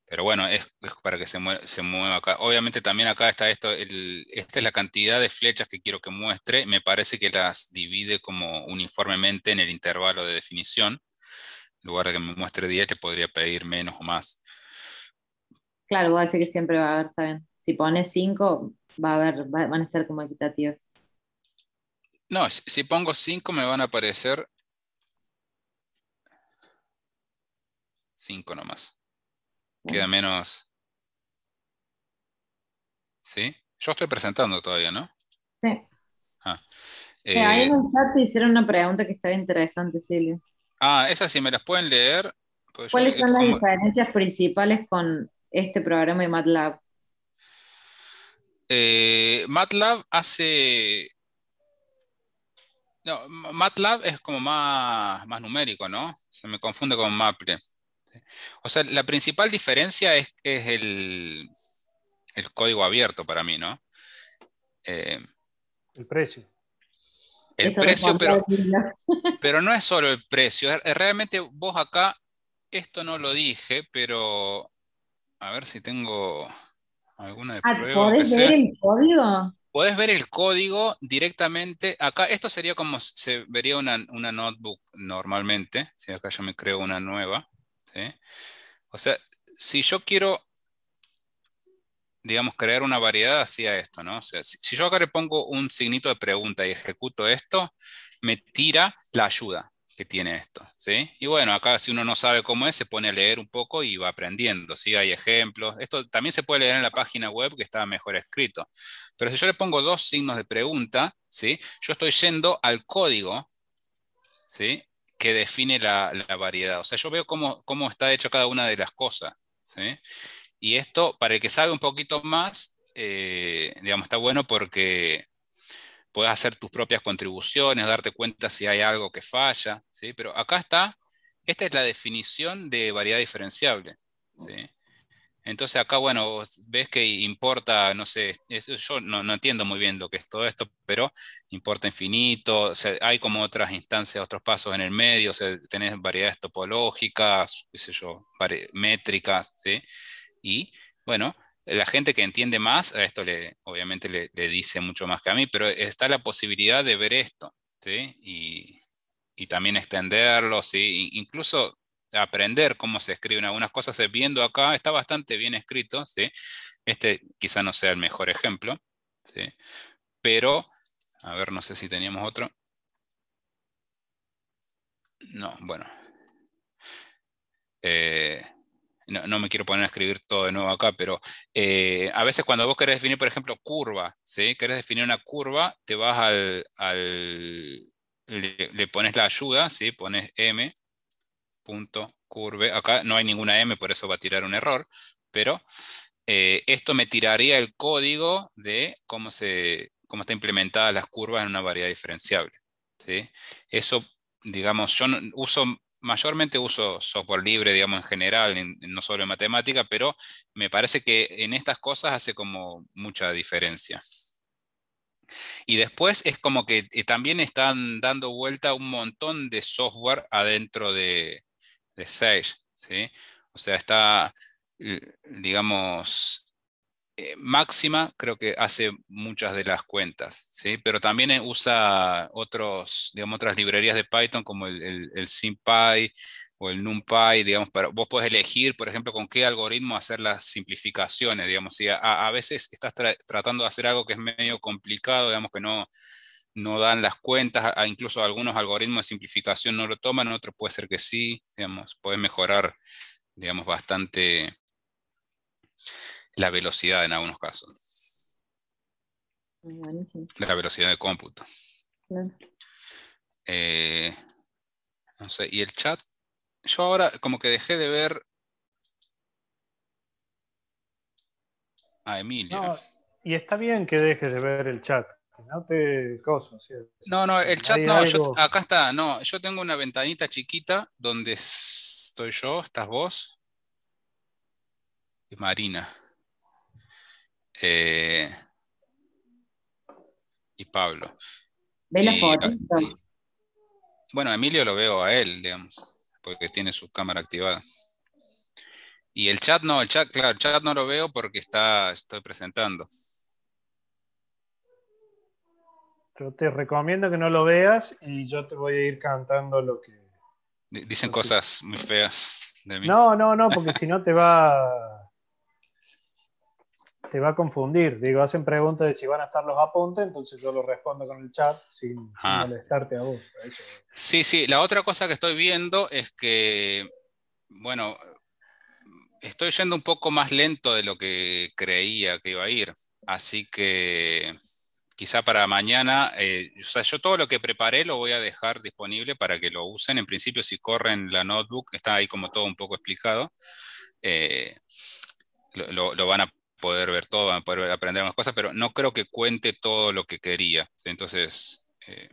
pero bueno, es, para que se mueva, se mueva, acá. Obviamente también acá está esto, esta es la cantidad de flechas que quiero que muestre. Me parece que las divide como uniformemente en el intervalo de definición. En lugar de que me muestre 10, te podría pedir menos o más. Claro, voy a decir que siempre va a haber, también Si pones 5, va a haber, van a estar como equitativas no, si, pongo cinco me van a aparecer 5 nomás. Queda menos. ¿Sí? Yo estoy presentando todavía, ¿no? Sí. Ah. ahí en el chat te hicieron una pregunta que estaba interesante, Silvia. Ah, esas sí me las pueden leer. Pues ¿Cuáles son las diferencias principales con este programa de MATLAB? Eh, MATLAB hace no, MATLAB es como más, más numérico, ¿no? Se me confunde con MAPLE O sea, la principal diferencia es, es el, el código abierto para mí, ¿no? Eh, el precio. El precio, pero, pero no es solo el precio. Realmente vos acá, esto no lo dije, pero a ver si tengo alguna de ah, prueba. ¿Podés ver el código? podés ver el código directamente acá. Esto sería como se vería una, notebook normalmente. Si acá yo me creo una nueva. O sea, si yo quiero, digamos, crear una variedad, hacía esto, ¿no? O sea, si, yo acá le pongo un signito de pregunta y ejecuto esto, me tira la ayuda que tiene esto, ¿sí? Y bueno, acá si uno no sabe cómo es, se pone a leer un poco y va aprendiendo, ¿sí? Hay ejemplos. Esto también se puede leer en la página web que está mejor escrito. Pero si yo le pongo dos signos de pregunta, ¿sí? Yo estoy yendo al código, ¿sí? Que define la, variedad. O sea, yo veo cómo, cómo está hecho cada una de las cosas, Y esto, para el que sabe un poquito más, eh, digamos, está bueno porque puedes hacer tus propias contribuciones, darte cuenta si hay algo que falla, ¿sí? Pero acá está, esta es la definición de variedad diferenciable, ¿sí? Entonces acá, bueno, ves que importa, no sé, yo no, entiendo muy bien lo que es todo esto, pero importa infinito, hay como otras instancias, otros pasos en el medio, o sea, tenés variedades topológicas, qué sé yo, métricas, ¿sí? Y, bueno, la gente que entiende más, a esto le, obviamente le, dice mucho más que a mí, pero está la posibilidad de ver esto, ¿sí? Y, también extenderlo, ¿sí? Incluso aprender cómo se escriben algunas cosas, eh, viendo acá, está bastante bien escrito, ¿sí? Este quizá no sea el mejor ejemplo, ¿sí? Pero, a ver, no sé si teníamos otro. No, bueno. Eh, no, me quiero poner a escribir todo de nuevo acá, pero eh, a veces cuando vos querés definir, por ejemplo, curva, ¿sí? Querés definir una curva, te vas al, le, pones la ayuda, ¿sí? Pones m punto Acá no hay ninguna m, por eso va a tirar un error, pero eh, esto me tiraría el código de cómo, se, cómo está implementadas las curvas en una variedad diferenciable. ¿sí? Eso, digamos, yo uso mayormente uso software libre, digamos, en general, no solo en matemática, pero me parece que en estas cosas hace como mucha diferencia. Y después es como que eh, también están dando vuelta un montón de software adentro de, de Sage, ¿sí? O sea, está, digamos, eh, máxima creo que hace muchas de las cuentas, ¿sí? pero también eh, usa otros, digamos, otras librerías de Python como el, el, SymPy o el NumPy, digamos, para, vos podés elegir, por ejemplo, con qué algoritmo hacer las simplificaciones, digamos, si a, veces estás tratando de hacer algo que es medio complicado, digamos, que no, no dan las cuentas, incluso algunos algoritmos de simplificación no lo toman, otros puede ser que sí, digamos, puedes mejorar, digamos, bastante la velocidad en algunos casos. De La velocidad de cómputo. Eh, no sé, y el chat, yo ahora como que dejé de ver a Emilio. y está bien que dejes de ver el chat, no te No, no, el chat no, yo, acá está, no, yo tengo una ventanita chiquita donde estoy yo, estás vos y Marina. Eh, y Pablo. Bueno, Emilio lo veo a él, digamos, porque tiene su cámara activada. Y el chat no, el chat, claro, el chat no lo veo porque está, estoy presentando. Yo te recomiendo que no lo veas y yo te voy a ir cantando lo que. Dicen cosas muy feas de mí. No, no, no, porque si no te va. te va a confundir. Digo, hacen preguntas de si van a estar los apuntes, entonces yo lo respondo con el chat sin, ah. molestarte a vos. Sí, sí, la otra cosa que estoy viendo es que, bueno, estoy yendo un poco más lento de lo que creía que iba a ir, así que quizá para mañana, eh, o sea, yo todo lo que preparé lo voy a dejar disponible para que lo usen. En principio, si corren la notebook, está ahí como todo un poco explicado. Eh, lo, lo, van a poder ver todo, poder aprender más cosas, pero no creo que cuente todo lo que quería. Entonces, eh,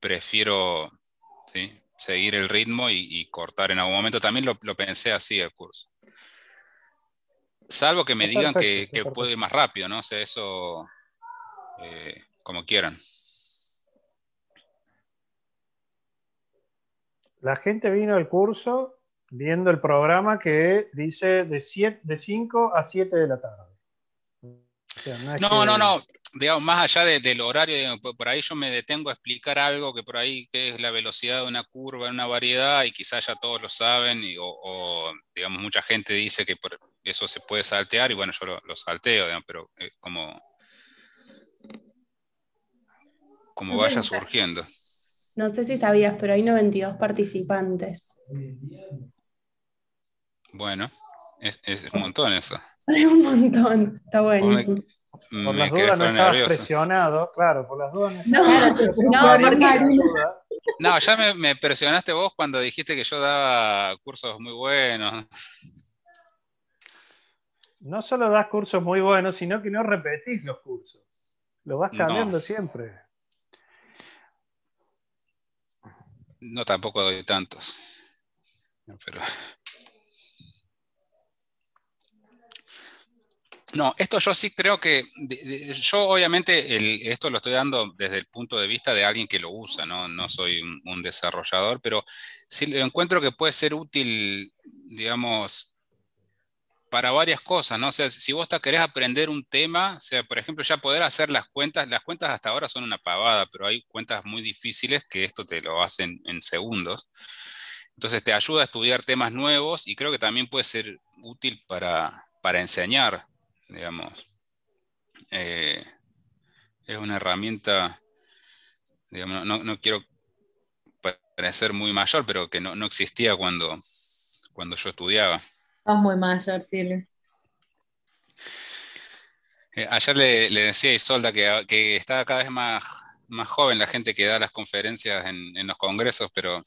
prefiero seguir el ritmo y, cortar en algún momento. También lo, pensé así el curso. Salvo que me digan que, puedo ir más rápido, ¿no? sé eso eh, como quieran. La gente vino al curso viendo el programa que dice de 5 a 7 de la tarde. no, no, no, digamos, más allá del horario, por ahí yo me detengo a explicar algo que por ahí que es la velocidad de una curva en una variedad y quizás ya todos lo saben y, o, digamos, mucha gente dice que por eso se puede saltear y bueno, yo lo, salteo, pero eh, como, como vaya surgiendo. No sé si sabías, pero hay 92 participantes. Bueno, es, un montón eso. Es un montón, está buenísimo. Mm, me, por las dudas no estabas presionado, claro, por las dudas no. No, no, no ya me, presionaste vos cuando dijiste que yo daba cursos muy buenos. No solo das cursos muy buenos, sino que no repetís los cursos. Los vas cambiando siempre. No, tampoco doy tantos. Pero No, esto yo sí creo que, yo obviamente esto lo estoy dando desde el punto de vista de alguien que lo usa, no, no soy un, desarrollador, pero sí lo encuentro que puede ser útil, digamos, para varias cosas, ¿no? O sea, si vos te querés aprender un tema, o sea, por ejemplo, ya poder hacer las cuentas, las cuentas hasta ahora son una pavada, pero hay cuentas muy difíciles que esto te lo hacen en segundos. Entonces te ayuda a estudiar temas nuevos y creo que también puede ser útil para, para enseñar digamos. Eh, es una herramienta, digamos, no, quiero parecer muy mayor, pero que no, existía cuando, cuando yo estudiaba. es muy mayor, Silvia eh, ayer le, decía a Isolda que, estaba cada vez más, más joven la gente que da las conferencias en, los congresos, pero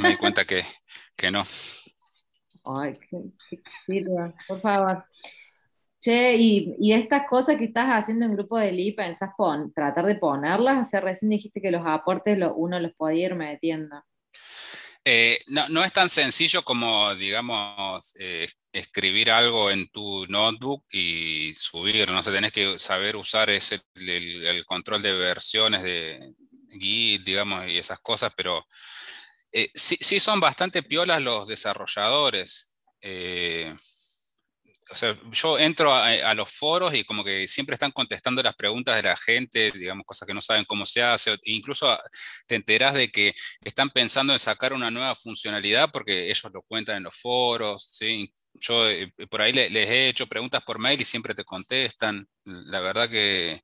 me di cuenta que, no. Ay, qué, por favor che, y, y estas cosas que estás haciendo en grupo de LI, ¿pensás con tratar de ponerlas? O sea, recién dijiste que los aportes lo, uno los podía ir metiendo. Eh, no, es tan sencillo como, digamos, eh, escribir algo en tu notebook y subir. No sé, tenés que saber usar el, control de versiones de Git, digamos, y esas cosas, pero eh, sí, sí, son bastante piolas los desarrolladores yo entro a, los foros y como que siempre están contestando las preguntas de la gente, digamos, cosas que no saben cómo se hace, incluso ah, te enterás de que están pensando en sacar una nueva funcionalidad porque ellos lo cuentan en los foros, ¿sí? Yo eh, eh, por ahí les, he hecho preguntas por mail y siempre te contestan, la verdad que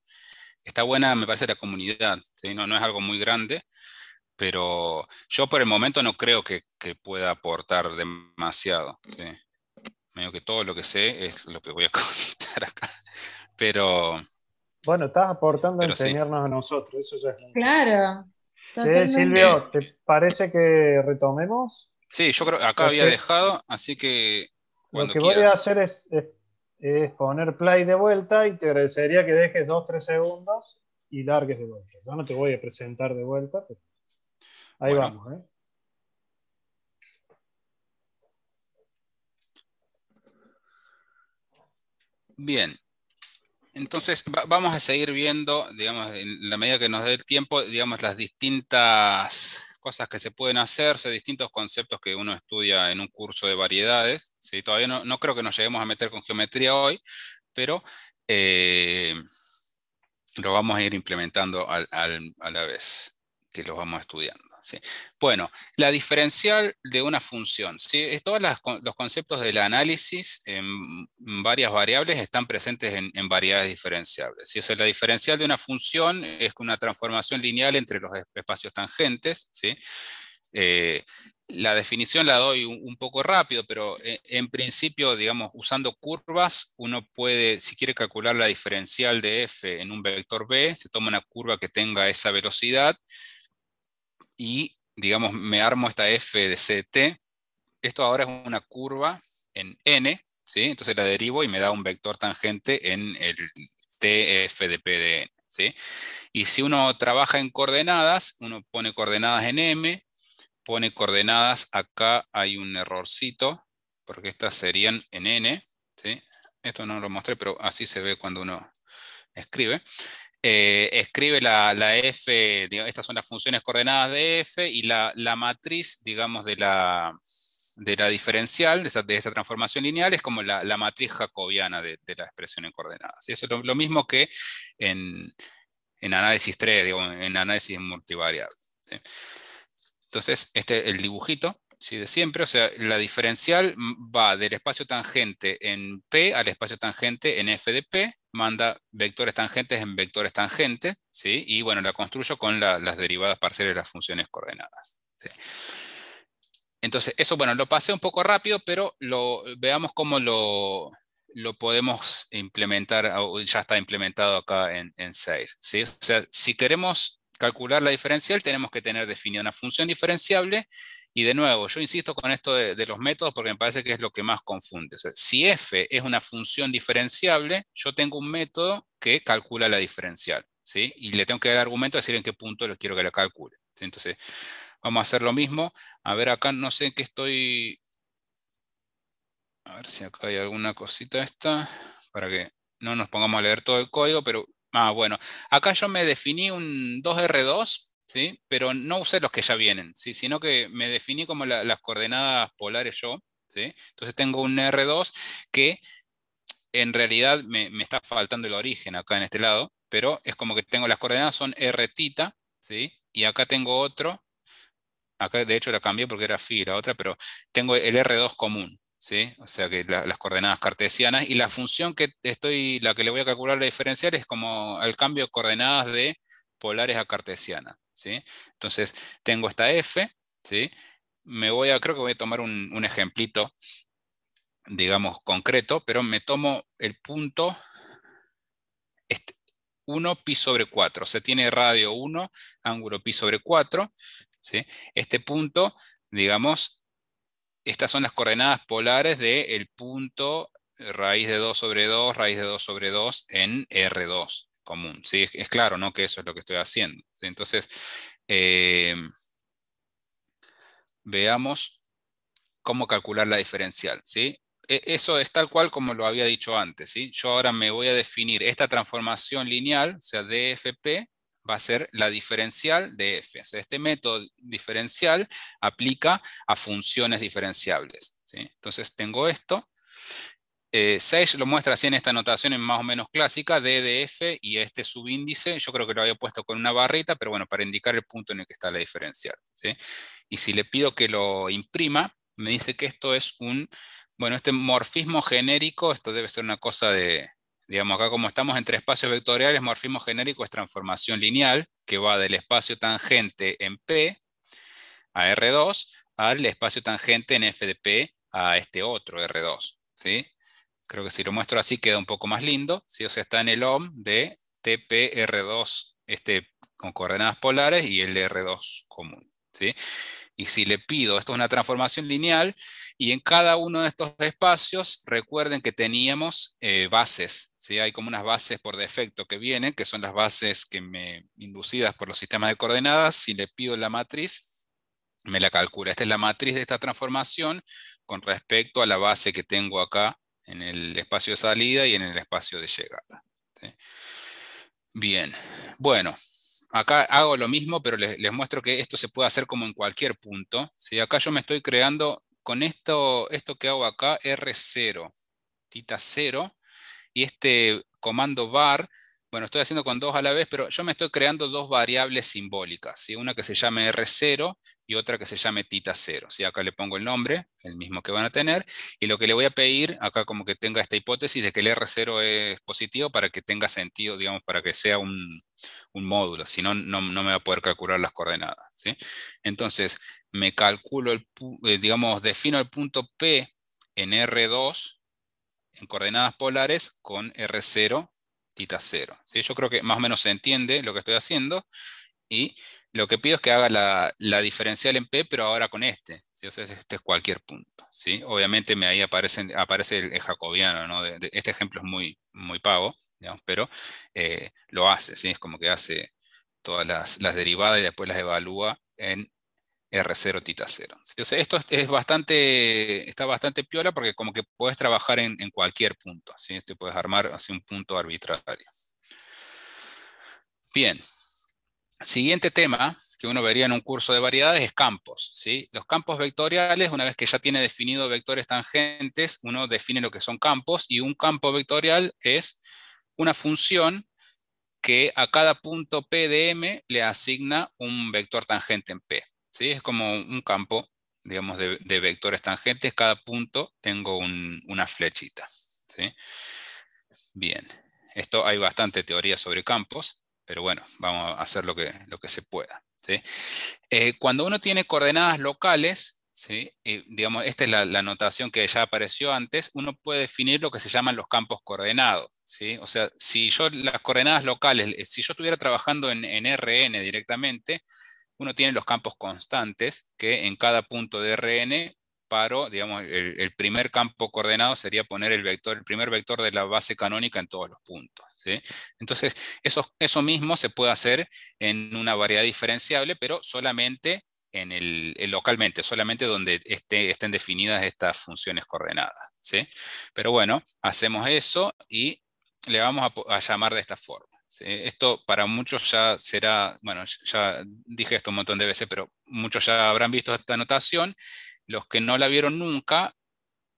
está buena, me parece, la comunidad, ¿sí? no, no es algo muy grande pero yo por el momento no creo que, que pueda aportar demasiado. ¿sí? que todo lo que sé es lo que voy a contar acá. Pero. Bueno, estás aportando a enseñarnos a nosotros, Claro. Sí, Silvio, ¿te parece que retomemos? Sí, yo creo que acá había dejado, así que. lo que voy a hacer es, poner play de vuelta y te agradecería que dejes o tres segundos y largues de vuelta. Yo no te voy a presentar de vuelta, ahí vamos. ¿eh? Bien. Entonces, vamos a seguir viendo, digamos, en la medida que nos dé el tiempo, digamos, las distintas cosas que se pueden hacerse, distintos conceptos que uno estudia en un curso de variedades. Todavía no, creo que nos lleguemos a meter con geometría hoy, pero eh, lo vamos a ir implementando a la vez que lo vamos estudiando. Bueno, la diferencial de una función. ¿sí? Todos los conceptos del análisis en varias variables están presentes en, variedades diferenciables. la diferencial de una función es una transformación lineal entre los espacios tangentes. ¿sí? Eh, la definición la doy un, poco rápido, pero eh, en, principio, digamos, usando curvas, uno puede, si quiere calcular la diferencial de f en un vector b, se toma una curva que tenga esa velocidad y, digamos, me armo esta f de ct. Esto ahora es una curva en n, ¿sí? Entonces la derivo y me da un vector tangente en el tf de p de n, Y si uno trabaja en coordenadas, uno pone coordenadas en m, pone coordenadas, acá hay un errorcito, porque estas serían en n, Esto no lo mostré, pero así se ve cuando uno escribe. Eh, escribe la, F, estas son las funciones coordenadas de F y la, matriz, digamos, de la, de la diferencial, de esta, transformación lineal, es como la, matriz jacobiana de, la expresión en coordenadas. Y eso es lo, mismo que en, en análisis 3, digo, en análisis multivariable. Entonces, este es el dibujito de siempre, o sea, la diferencial va del espacio tangente en P al espacio tangente en F de P, manda vectores tangentes en vectores tangentes, ¿sí? y bueno, la construyo con las derivadas parciales de las funciones coordenadas. Entonces, eso, bueno, lo pasé un poco rápido, pero lo, veamos cómo lo, podemos implementar, ya está implementado acá en, 6. O sea, si queremos calcular la diferencial, tenemos que tener definida una función diferenciable y de nuevo, yo insisto con esto de, los métodos porque me parece que es lo que más confunde. si f es una función diferenciable, yo tengo un método que calcula la diferencial. ¿sí? Y le tengo que dar argumento a decir en qué punto lo quiero que la calcule. Entonces, vamos a hacer lo mismo. A ver, acá no sé qué estoy... A ver si acá hay alguna cosita esta, para que no nos pongamos a leer todo el código, pero... Ah, bueno, acá yo me definí un 2R2, pero no usé los que ya vienen, ¿sí? sino que me definí como las coordenadas polares yo. ¿sí? Entonces tengo un R2 que en realidad me, está faltando el origen acá en este lado, pero es como que tengo las coordenadas son R ¿sí? y acá tengo otro, acá de hecho la cambié porque era phi la otra, pero tengo el R2 común. ¿Sí? O sea que las coordenadas cartesianas y la función que estoy, la que le voy a calcular la diferencial es como al cambio de coordenadas de polares a cartesianas. Entonces, tengo esta f, Me voy a, creo que voy a tomar un, ejemplito, digamos, concreto, pero me tomo el punto 1 este, pi sobre 4. O sea, tiene radio 1, ángulo pi sobre 4. Este punto, digamos, estas son las coordenadas polares del punto raíz de 2 sobre 2, raíz de 2 sobre 2 en R2 común. ¿sí? Es, claro, ¿no? Que eso es lo que estoy haciendo. Entonces, eh, veamos cómo calcular la diferencial, ¿sí? E, eso es tal cual como lo había dicho antes, ¿sí? Yo ahora me voy a definir esta transformación lineal, o sea, DFP, va a ser la diferencial de f. este método diferencial aplica a funciones diferenciables. Entonces tengo esto eh, lo muestra así en esta anotación en más o menos clásica, de DDF y este subíndice, yo creo que lo había puesto con una barrita, pero bueno, para indicar el punto en el que está la diferencial. Y si le pido que lo imprima, me dice que esto es un, bueno, este morfismo genérico, esto debe ser una cosa de, digamos, acá como estamos entre espacios vectoriales, morfismo genérico es transformación lineal, que va del espacio tangente en P a R2 al espacio tangente en F de P a este otro R2. ¿sí? creo que si lo muestro así queda un poco más lindo, si o sea, está en el ohm de TPR2 este, con coordenadas polares y el R2 común. ¿sí? Y si le pido, esto es una transformación lineal, y en cada uno de estos espacios, recuerden que teníamos eh, bases, hay como unas bases por defecto que vienen, que son las bases que me, inducidas por los sistemas de coordenadas, si le pido la matriz, me la calcula. Esta es la matriz de esta transformación con respecto a la base que tengo acá en el espacio de salida y en el espacio de llegada. Bien, bueno, acá hago lo mismo, pero les, muestro que esto se puede hacer como en cualquier punto. si Acá yo me estoy creando con esto, esto que hago acá, R0, tita 0, y este comando bar bueno, estoy haciendo con dos a la vez, pero yo me estoy creando dos variables simbólicas, ¿sí? una que se llame R0 y otra que se llame tita 0. ¿sí? Acá le pongo el nombre, el mismo que van a tener, y lo que le voy a pedir, acá como que tenga esta hipótesis de que el R0 es positivo para que tenga sentido, digamos, para que sea un, módulo, si no, no, me va a poder calcular las coordenadas. Entonces, me calculo, el, eh, digamos, defino el punto P en R2, en coordenadas polares, con R0 yo creo que más o menos se entiende lo que estoy haciendo y lo que pido es que haga la, diferencial en P, pero ahora con este. este es cualquier punto. ¿sí? Obviamente me ahí aparece el, jacobiano. ¿no? este ejemplo es muy, muy pago, pero eh, lo hace. ¿sí? Es como que hace todas las, las derivadas y después las evalúa en R0 tita 0. O esto es bastante, está bastante piola porque como que puedes trabajar en, cualquier punto. ¿sí? Te puedes armar así un punto arbitrario. Bien. Siguiente tema que uno vería en un curso de variedades es campos. ¿sí? Los campos vectoriales, una vez que ya tiene definido vectores tangentes, uno define lo que son campos y un campo vectorial es una función que a cada punto P de M le asigna un vector tangente en P. Es como un campo, digamos, de, vectores tangentes. Cada punto tengo una flechita. Bien. Esto hay bastante teoría sobre campos, pero bueno, vamos a hacer lo que, lo que se pueda. Eh, cuando uno tiene coordenadas locales, eh, digamos, esta es la, notación que ya apareció antes, uno puede definir lo que se llaman los campos coordenados. O sea, si yo las coordenadas locales, eh, si yo estuviera trabajando en RN directamente, uno tiene los campos constantes que en cada punto de Rn paro, digamos, el, primer campo coordenado sería poner el vector, el primer vector de la base canónica en todos los puntos. Entonces, eso, eso mismo se puede hacer en una variedad diferenciable, pero solamente en el, eh, localmente, solamente donde estén definidas estas funciones coordenadas. Pero bueno, hacemos eso y le vamos a llamar de esta forma. Esto para muchos ya será, bueno, ya dije esto un montón de veces, pero muchos ya habrán visto esta anotación. Los que no la vieron nunca,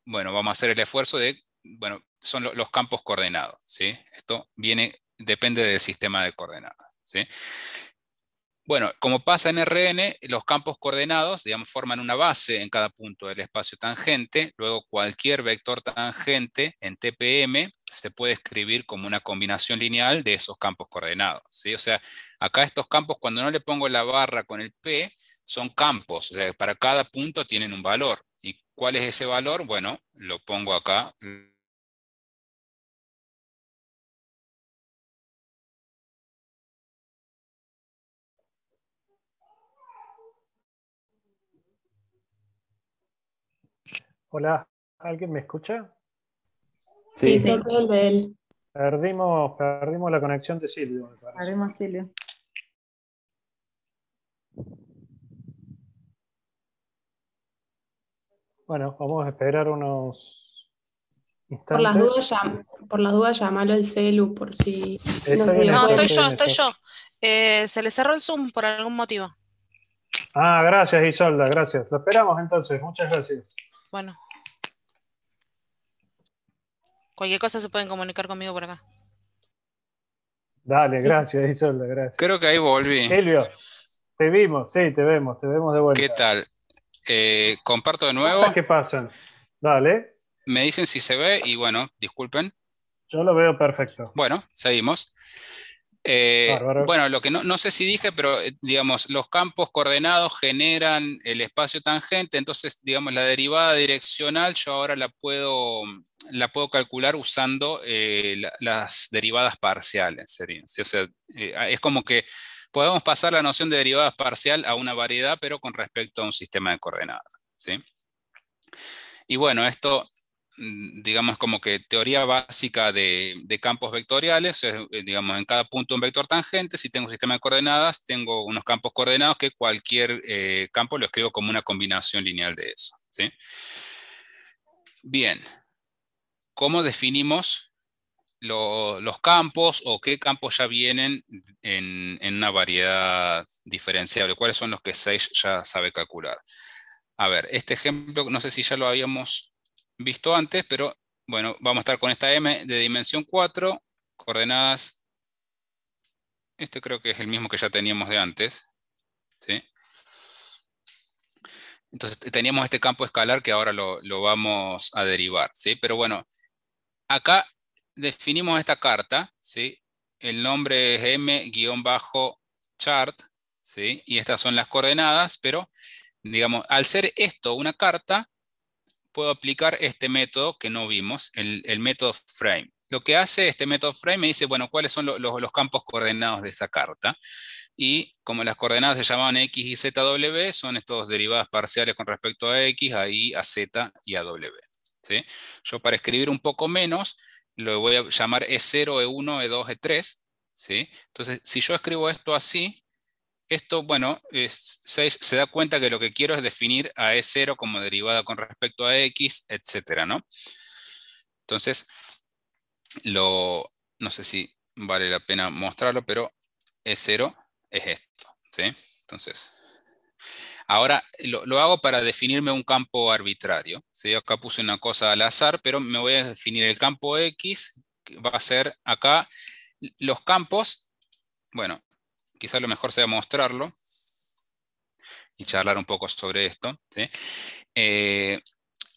bueno, vamos a hacer el esfuerzo de, bueno, son los campos coordenados, ¿sí? Esto viene, depende del sistema de coordenadas, ¿sí? Bueno, como pasa en RN, los campos coordenados, digamos, forman una base en cada punto del espacio tangente, luego cualquier vector tangente en TPM se puede escribir como una combinación lineal de esos campos coordenados. O sea, acá estos campos, cuando no le pongo la barra con el P, son campos. O sea, para cada punto tienen un valor. ¿Y cuál es ese valor? Bueno, lo pongo acá. Hola, ¿alguien me escucha? de él. Perdimos, perdimos la conexión de Silvio, Perdimos a Silvio. Bueno, vamos a esperar unos instantes. Por las dudas, por llamalo el celu, por si... No, estoy yo, estoy yo. Eh, se le cerró el Zoom por algún motivo. Ah, gracias Isolda, gracias. Lo esperamos entonces, muchas gracias. Bueno. Cualquier cosa se pueden comunicar conmigo por acá. Dale, gracias, Isolda, gracias. Creo que ahí volví. Silvio, te vimos, sí, te vemos, te vemos de vuelta. ¿Qué tal? Eh, comparto de nuevo. ¿Qué pasan? Dale. Me dicen si se ve y bueno, disculpen. Yo lo veo perfecto. Bueno, seguimos. Eh, bueno, lo que no, sé si dije, pero eh, digamos, los campos coordenados generan el espacio tangente, entonces, digamos, la derivada direccional yo ahora la puedo, la puedo calcular usando eh, las derivadas parciales. O sea, ah, es como que podemos pasar la noción de derivadas parcial a una variedad, pero con respecto a un sistema de coordenadas. ¿sí? Y bueno, esto Mm, digamos, como que teoría básica de, campos vectoriales, eh, digamos, en cada punto un vector tangente, si tengo un sistema de coordenadas, tengo unos campos coordenados que cualquier eh, campo lo escribo como una combinación lineal de eso. Bien, ¿cómo definimos los campos o qué campos ya vienen en, en una variedad diferenciable? ¿Cuáles son los que Sage ya sabe calcular? A ver, este ejemplo, no sé si ya lo habíamos visto antes, pero bueno, vamos a estar con esta M de dimensión 4, coordenadas, este creo que es el mismo que ya teníamos de antes, ¿sí? Entonces teníamos este campo escalar que ahora lo, vamos a derivar, ¿sí? Pero bueno, acá definimos esta carta, ¿sí? El nombre es M-chart, ¿sí? Y estas son las coordenadas, pero, digamos, al ser esto una carta, puedo aplicar este método que no vimos, el, el método frame. Lo que hace este método frame me dice, bueno, cuáles son los campos coordenados de esa carta. Y como las coordenadas se llamaban X y ZW, son estos derivadas parciales con respecto a X, a Y, a Z y a W. ¿sí? Yo para escribir un poco menos, lo voy a llamar E0, E1, E2, E3. ¿sí? Entonces, si yo escribo esto así, esto, bueno, se, da cuenta que lo que quiero es definir a E0 como derivada con respecto a X, etcétera, ¿no? Entonces, lo, no sé si vale la pena mostrarlo, pero E0 es esto, Entonces, ahora lo, hago para definirme un campo arbitrario. ¿sí? Acá puse una cosa al azar, pero me voy a definir el campo X, que va a ser acá los campos, bueno, quizás lo mejor sea mostrarlo y charlar un poco sobre esto. Eh,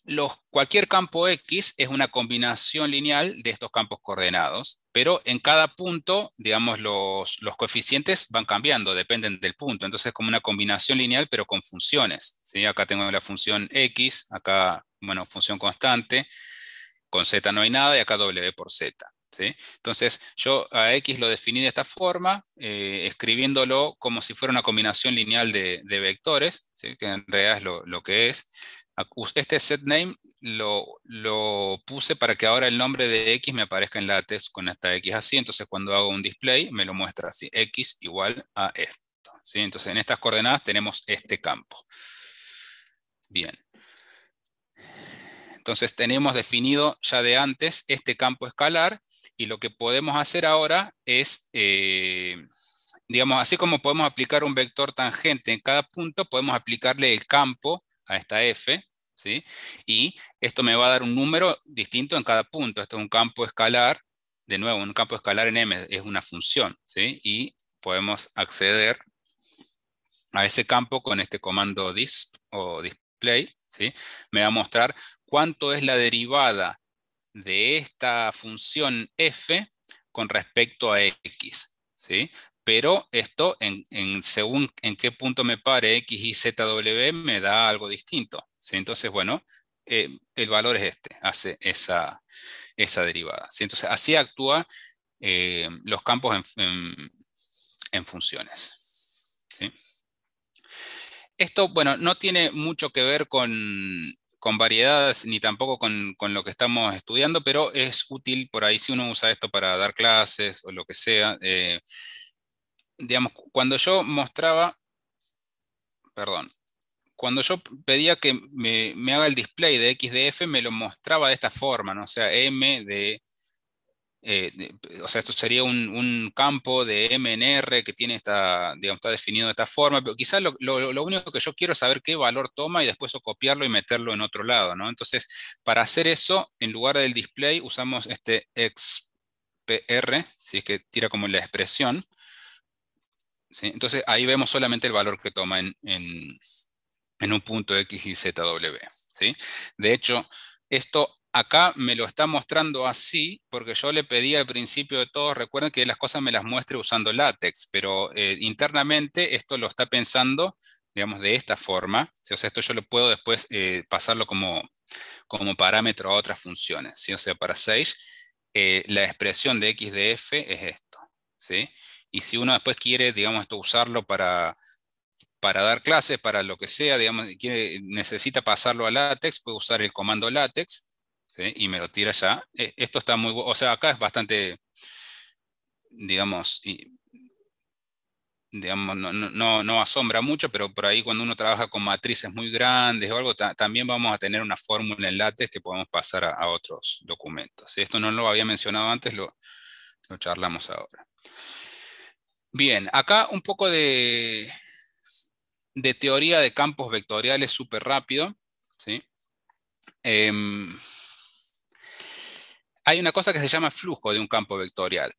los, cualquier campo X es una combinación lineal de estos campos coordenados, pero en cada punto, digamos, los, coeficientes van cambiando, dependen del punto. Entonces es como una combinación lineal, pero con funciones. Acá tengo la función X, acá, bueno, función constante, con Z no hay nada y acá W por Z. Entonces, yo a X lo definí de esta forma, eh, escribiéndolo como si fuera una combinación lineal de, vectores, que en realidad es lo, que es. Este set name lo, puse para que ahora el nombre de X me aparezca en látex con esta X así, entonces cuando hago un display me lo muestra así, X igual a esto. Entonces en estas coordenadas tenemos este campo. Bien. Entonces tenemos definido ya de antes este campo escalar y lo que podemos hacer ahora es, eh, digamos, así como podemos aplicar un vector tangente en cada punto, podemos aplicarle el campo a esta f, ¿sí? Y esto me va a dar un número distinto en cada punto. Esto es un campo escalar, de nuevo, un campo escalar en M es una función, ¿sí? Y podemos acceder a ese campo con este comando disp o display, ¿sí? Me va a mostrar cuánto es la derivada de esta función f con respecto a x. ¿sí? Pero esto, en, en, según en qué punto me pare x y zw, me da algo distinto. ¿sí? Entonces, bueno, eh, el valor es este, hace esa, esa derivada. ¿sí? Entonces, así actúan eh, los campos en, en, funciones. Esto, bueno, no tiene mucho que ver con, con variedades ni tampoco con, lo que estamos estudiando, pero es útil por ahí si uno usa esto para dar clases o lo que sea. Eh, digamos, cuando yo mostraba, perdón, cuando yo pedía que me, me, haga el display de XDF, me lo mostraba de esta forma, ¿no? o sea, M de eh, o sea, esto sería un, campo de MNR que tiene esta, digamos, está definido de esta forma, pero quizás lo, único que yo quiero es saber qué valor toma y después copiarlo y meterlo en otro lado, ¿no? Entonces, para hacer eso, en lugar del display usamos este XPR, si es que tira como la expresión, ¿sí? Entonces ahí vemos solamente el valor que toma en, en un punto X y ZW, ¿sí? De hecho, esto Acá me lo está mostrando así porque yo le pedí al principio de todo, recuerden que las cosas me las muestre usando látex, pero eh, internamente esto lo está pensando, digamos, de esta forma. O sea, esto yo lo puedo después eh, pasarlo como, como parámetro a otras funciones. ¿sí? O sea, para Sage, eh, la expresión de x de f es esto. ¿sí? Y si uno después quiere, digamos, esto usarlo para, para dar clases, para lo que sea, digamos, necesita pasarlo a látex, puede usar el comando látex y me lo tira ya. E, esto está muy O sea, acá es bastante, digamos, digamos no, asombra mucho, pero por ahí cuando uno trabaja con matrices muy grandes o algo, también vamos a tener una fórmula en látex que podemos pasar a, otros documentos. Esto no lo había mencionado antes, lo, charlamos ahora. Bien, acá un poco de, de teoría de campos vectoriales súper rápido. ¿sí? Em, hay una cosa que se llama flujo de un campo vectorial.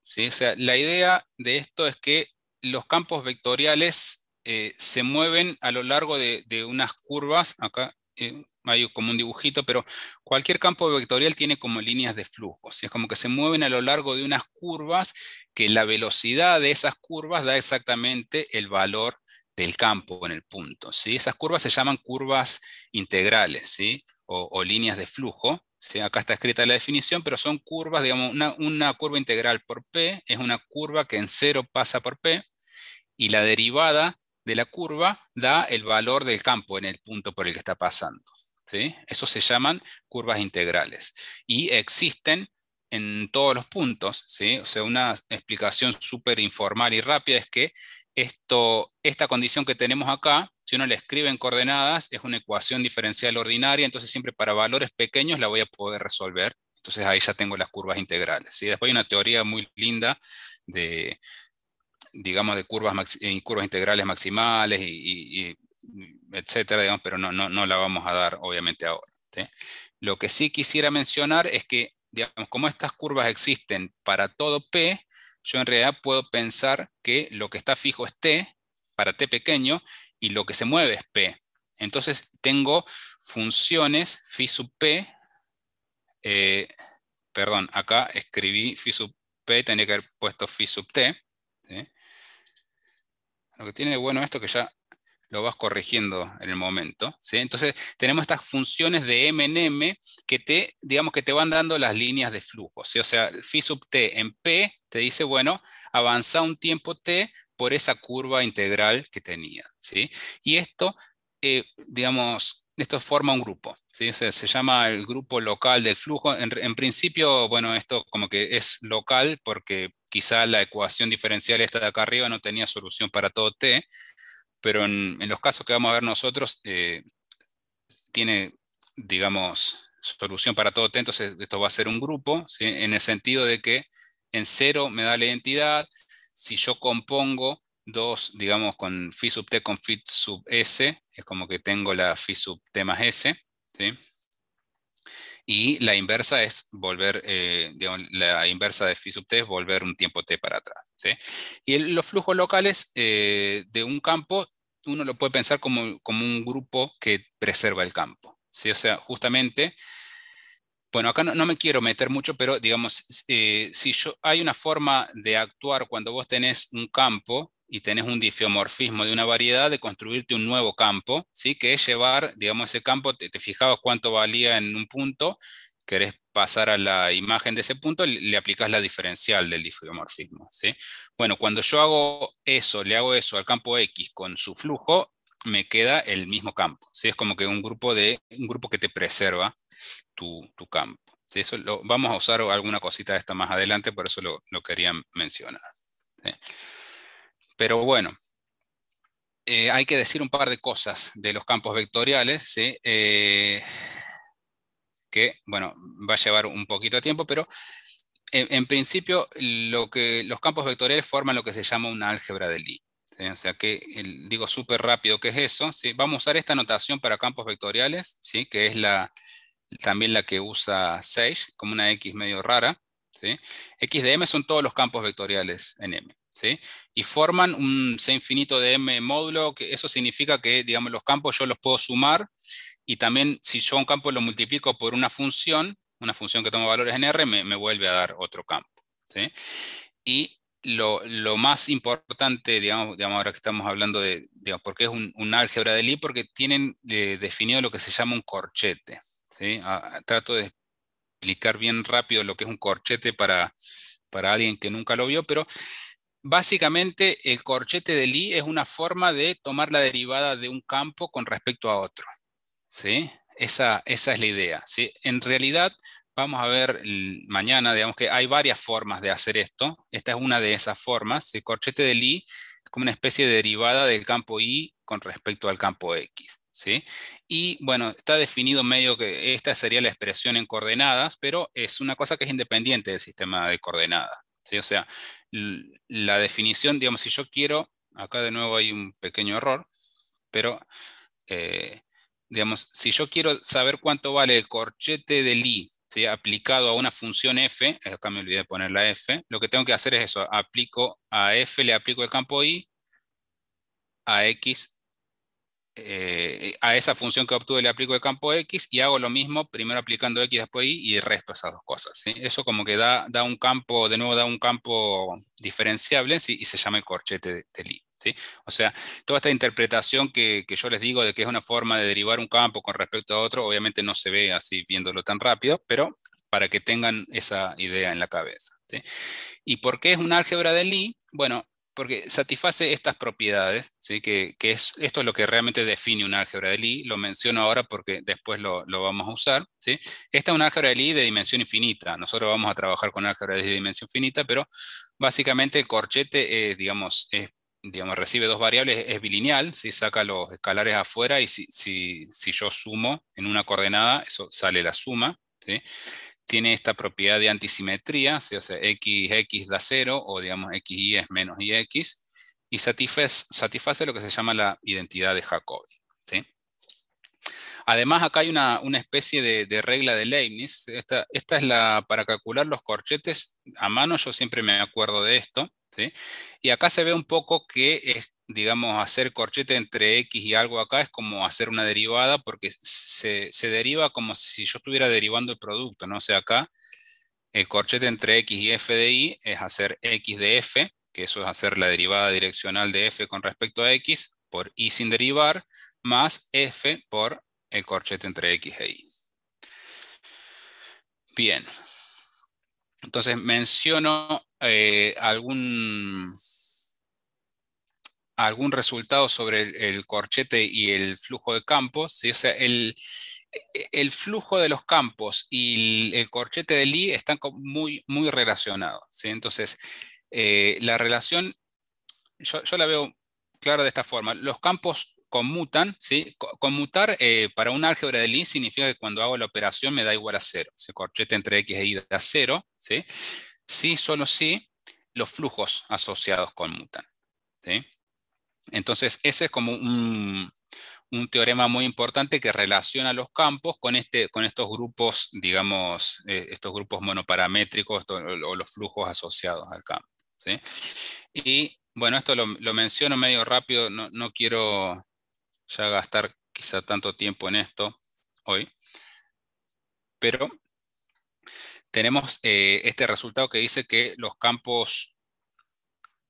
la idea de esto es que los campos vectoriales eh, se mueven a lo largo de, unas curvas. Acá eh, hay como un dibujito, pero cualquier campo vectorial tiene como líneas de flujo. Es como que se mueven a lo largo de unas curvas que la velocidad de esas curvas da exactamente el valor del campo en el punto. Esas curvas se llaman curvas integrales o líneas de flujo. Acá está escrita la definición, pero son curvas, digamos, una, curva integral por P es una curva que en cero pasa por P y la derivada de la curva da el valor del campo en el punto por el que está pasando. ¿sí? Eso se llaman curvas integrales. Y existen en todos los puntos. ¿sí? O sea, una explicación súper informal y rápida es que esto, esta condición que tenemos acá, si uno la escribe en coordenadas, es una ecuación diferencial ordinaria, entonces siempre para valores pequeños la voy a poder resolver. Entonces ahí ya tengo las curvas integrales. ¿sí? Después hay una teoría muy linda de, digamos, de curvas, eh, curvas integrales maximales, y, etcétera, pero no, no, no, la vamos a dar obviamente ahora. Lo que sí quisiera mencionar es que, digamos, como estas curvas existen para todo P, yo en realidad puedo pensar que lo que está fijo es t para t pequeño y lo que se mueve es p. Entonces tengo funciones phi sub p, eh, perdón, acá escribí phi sub p, tenía que haber puesto phi sub t. Lo que tiene de bueno esto que ya lo vas corrigiendo en el momento. ¿sí? Entonces, tenemos estas funciones de M que te, digamos que te van dando las líneas de flujo. O sea, el phi sub t en p te dice, bueno, avanza un tiempo t por esa curva integral que tenía. ¿sí? Y esto, eh, digamos, esto forma un grupo, ¿sí? se, llama el grupo local del flujo. En, en, principio, bueno, esto como que es local porque quizá la ecuación diferencial esta de acá arriba no tenía solución para todo t, pero en, los casos que vamos a ver nosotros, eh, tiene, digamos, solución para todo T, entonces esto va a ser un grupo, en el sentido de que en cero me da la identidad, si yo compongo dos, digamos, con phi sub t con phi sub s, es como que tengo la phi sub t más s, Y la inversa es volver, eh, digamos, la inversa de phi sub t es volver un tiempo t para atrás. Y los flujos locales eh, de un campo uno lo puede pensar como, un grupo que preserva el campo. O sea, justamente, bueno, acá no, me quiero meter mucho, pero digamos, eh, si yo, hay una forma de actuar cuando vos tenés un campo y tenés un difeomorfismo de una variedad, de construirte un nuevo campo, ¿sí? que es llevar, digamos, ese campo, te, te fijabas cuánto valía en un punto, querés pasar a la imagen de ese punto, le aplicas la diferencial del difeomorfismo. ¿sí? Bueno, cuando yo hago eso, le hago eso al campo X con su flujo, me queda el mismo campo. ¿sí? Es como que un grupo, de, un grupo que te preserva tu, campo. Eso lo, vamos a usar alguna cosita de esta más adelante, por eso lo, lo quería mencionar. Pero bueno, eh, hay que decir un par de cosas de los campos vectoriales. Eh, que, bueno, va a llevar un poquito de tiempo, pero en, principio lo que, los campos vectoriales forman lo que se llama una álgebra de Lie. O sea que digo súper rápido qué es eso. ¿sí? Vamos a usar esta notación para campos vectoriales, ¿sí? que es la, también la que usa Sage, como una X medio rara. ¿sí? X de M son todos los campos vectoriales en M. ¿Sí? Y forman un C infinito de M módulo, que eso significa que, digamos, los campos yo los puedo sumar y también si yo un campo lo multiplico por una función, una función que toma valores en R, me, vuelve a dar otro campo. Y lo, más importante, digamos, ahora que estamos hablando de, ¿Por porque es un, álgebra de Lie, porque tienen eh, definido lo que se llama un corchete. Ah, trato de explicar bien rápido lo que es un corchete para, para alguien que nunca lo vio, pero básicamente el corchete de Lie es una forma de tomar la derivada de un campo con respecto a otro. ¿sí? Esa, esa es la idea. ¿sí? En realidad, vamos a ver mañana, digamos que hay varias formas de hacer esto. Esta es una de esas formas. El corchete del I es como una especie de derivada del campo I con respecto al campo X. ¿sí? Y bueno, está definido medio que esta sería la expresión en coordenadas, pero es una cosa que es independiente del sistema de coordenadas. ¿sí? O sea, la definición, digamos, si yo quiero, acá de nuevo hay un pequeño error, pero... Eh, digamos, si yo quiero saber cuánto vale el corchete del i aplicado a una función f, acá me olvidé de poner la f, lo que tengo que hacer es eso, aplico a f, le aplico el campo i, a x, eh, eh, a esa función que obtuve le aplico el campo x y hago lo mismo, primero aplicando x, después y y resto esas dos cosas. Eso como que da, da un campo, de nuevo da un campo diferenciable y se llama el corchete de i. O sea, toda esta interpretación que, que, yo les digo de que es una forma de derivar un campo con respecto a otro, obviamente no se ve así viéndolo tan rápido, pero para que tengan esa idea en la cabeza. ¿Y por qué es un álgebra de Lie? Bueno, porque satisface estas propiedades, ¿sí? que, que es, esto es lo que realmente define un álgebra de Lie, lo menciono ahora porque después lo, lo vamos a usar. ¿sí? Esta es una álgebra de Lie de dimensión infinita, nosotros vamos a trabajar con álgebra de dimensión finita, pero básicamente el corchete es, digamos, es recibe dos variables, es bilineal, si saca los escalares afuera y si, yo sumo en una coordenada, eso sale la suma. Tiene esta propiedad de antisimetría, si hace x, x da 0 o digamos x, es menos y y satisface, satisface lo que se llama la identidad de Jacobi. Además, acá hay una, especie de, regla de Leibniz. Esta, esta es la, para calcular los corchetes a mano, yo siempre me acuerdo de esto. Y acá se ve un poco que es digamos, hacer corchete entre X y algo acá es como hacer una derivada porque se, deriva como si yo estuviera derivando el producto, ¿no? O sea, acá el corchete entre X y F de Y es hacer X de F, que eso es hacer la derivada direccional de F con respecto a X por Y sin derivar, más F por el corchete entre X e Y. Bien, entonces menciono eh, algún, algún resultado sobre el, corchete y el flujo de campos. O el, flujo de los campos y el, corchete de Lee están muy, muy relacionados. Entonces, eh, la relación, yo, yo la veo clara de esta forma. Los campos conmutan, ¿sí? Conmutar eh, para un álgebra de Lie significa que cuando hago la operación me da igual a cero. Se corchete entre x e y da cero, ¿sí? Sí, solo si, los flujos asociados conmutan, ¿sí? Entonces, ese es como un, teorema muy importante que relaciona los campos con, este, con estos grupos, digamos, eh, estos grupos monoparamétricos o, los flujos asociados al campo, ¿sí? Y, bueno, esto lo, lo menciono medio rápido, no, no quiero ya gastar quizá tanto tiempo en esto hoy, pero tenemos eh, este resultado que dice que los campos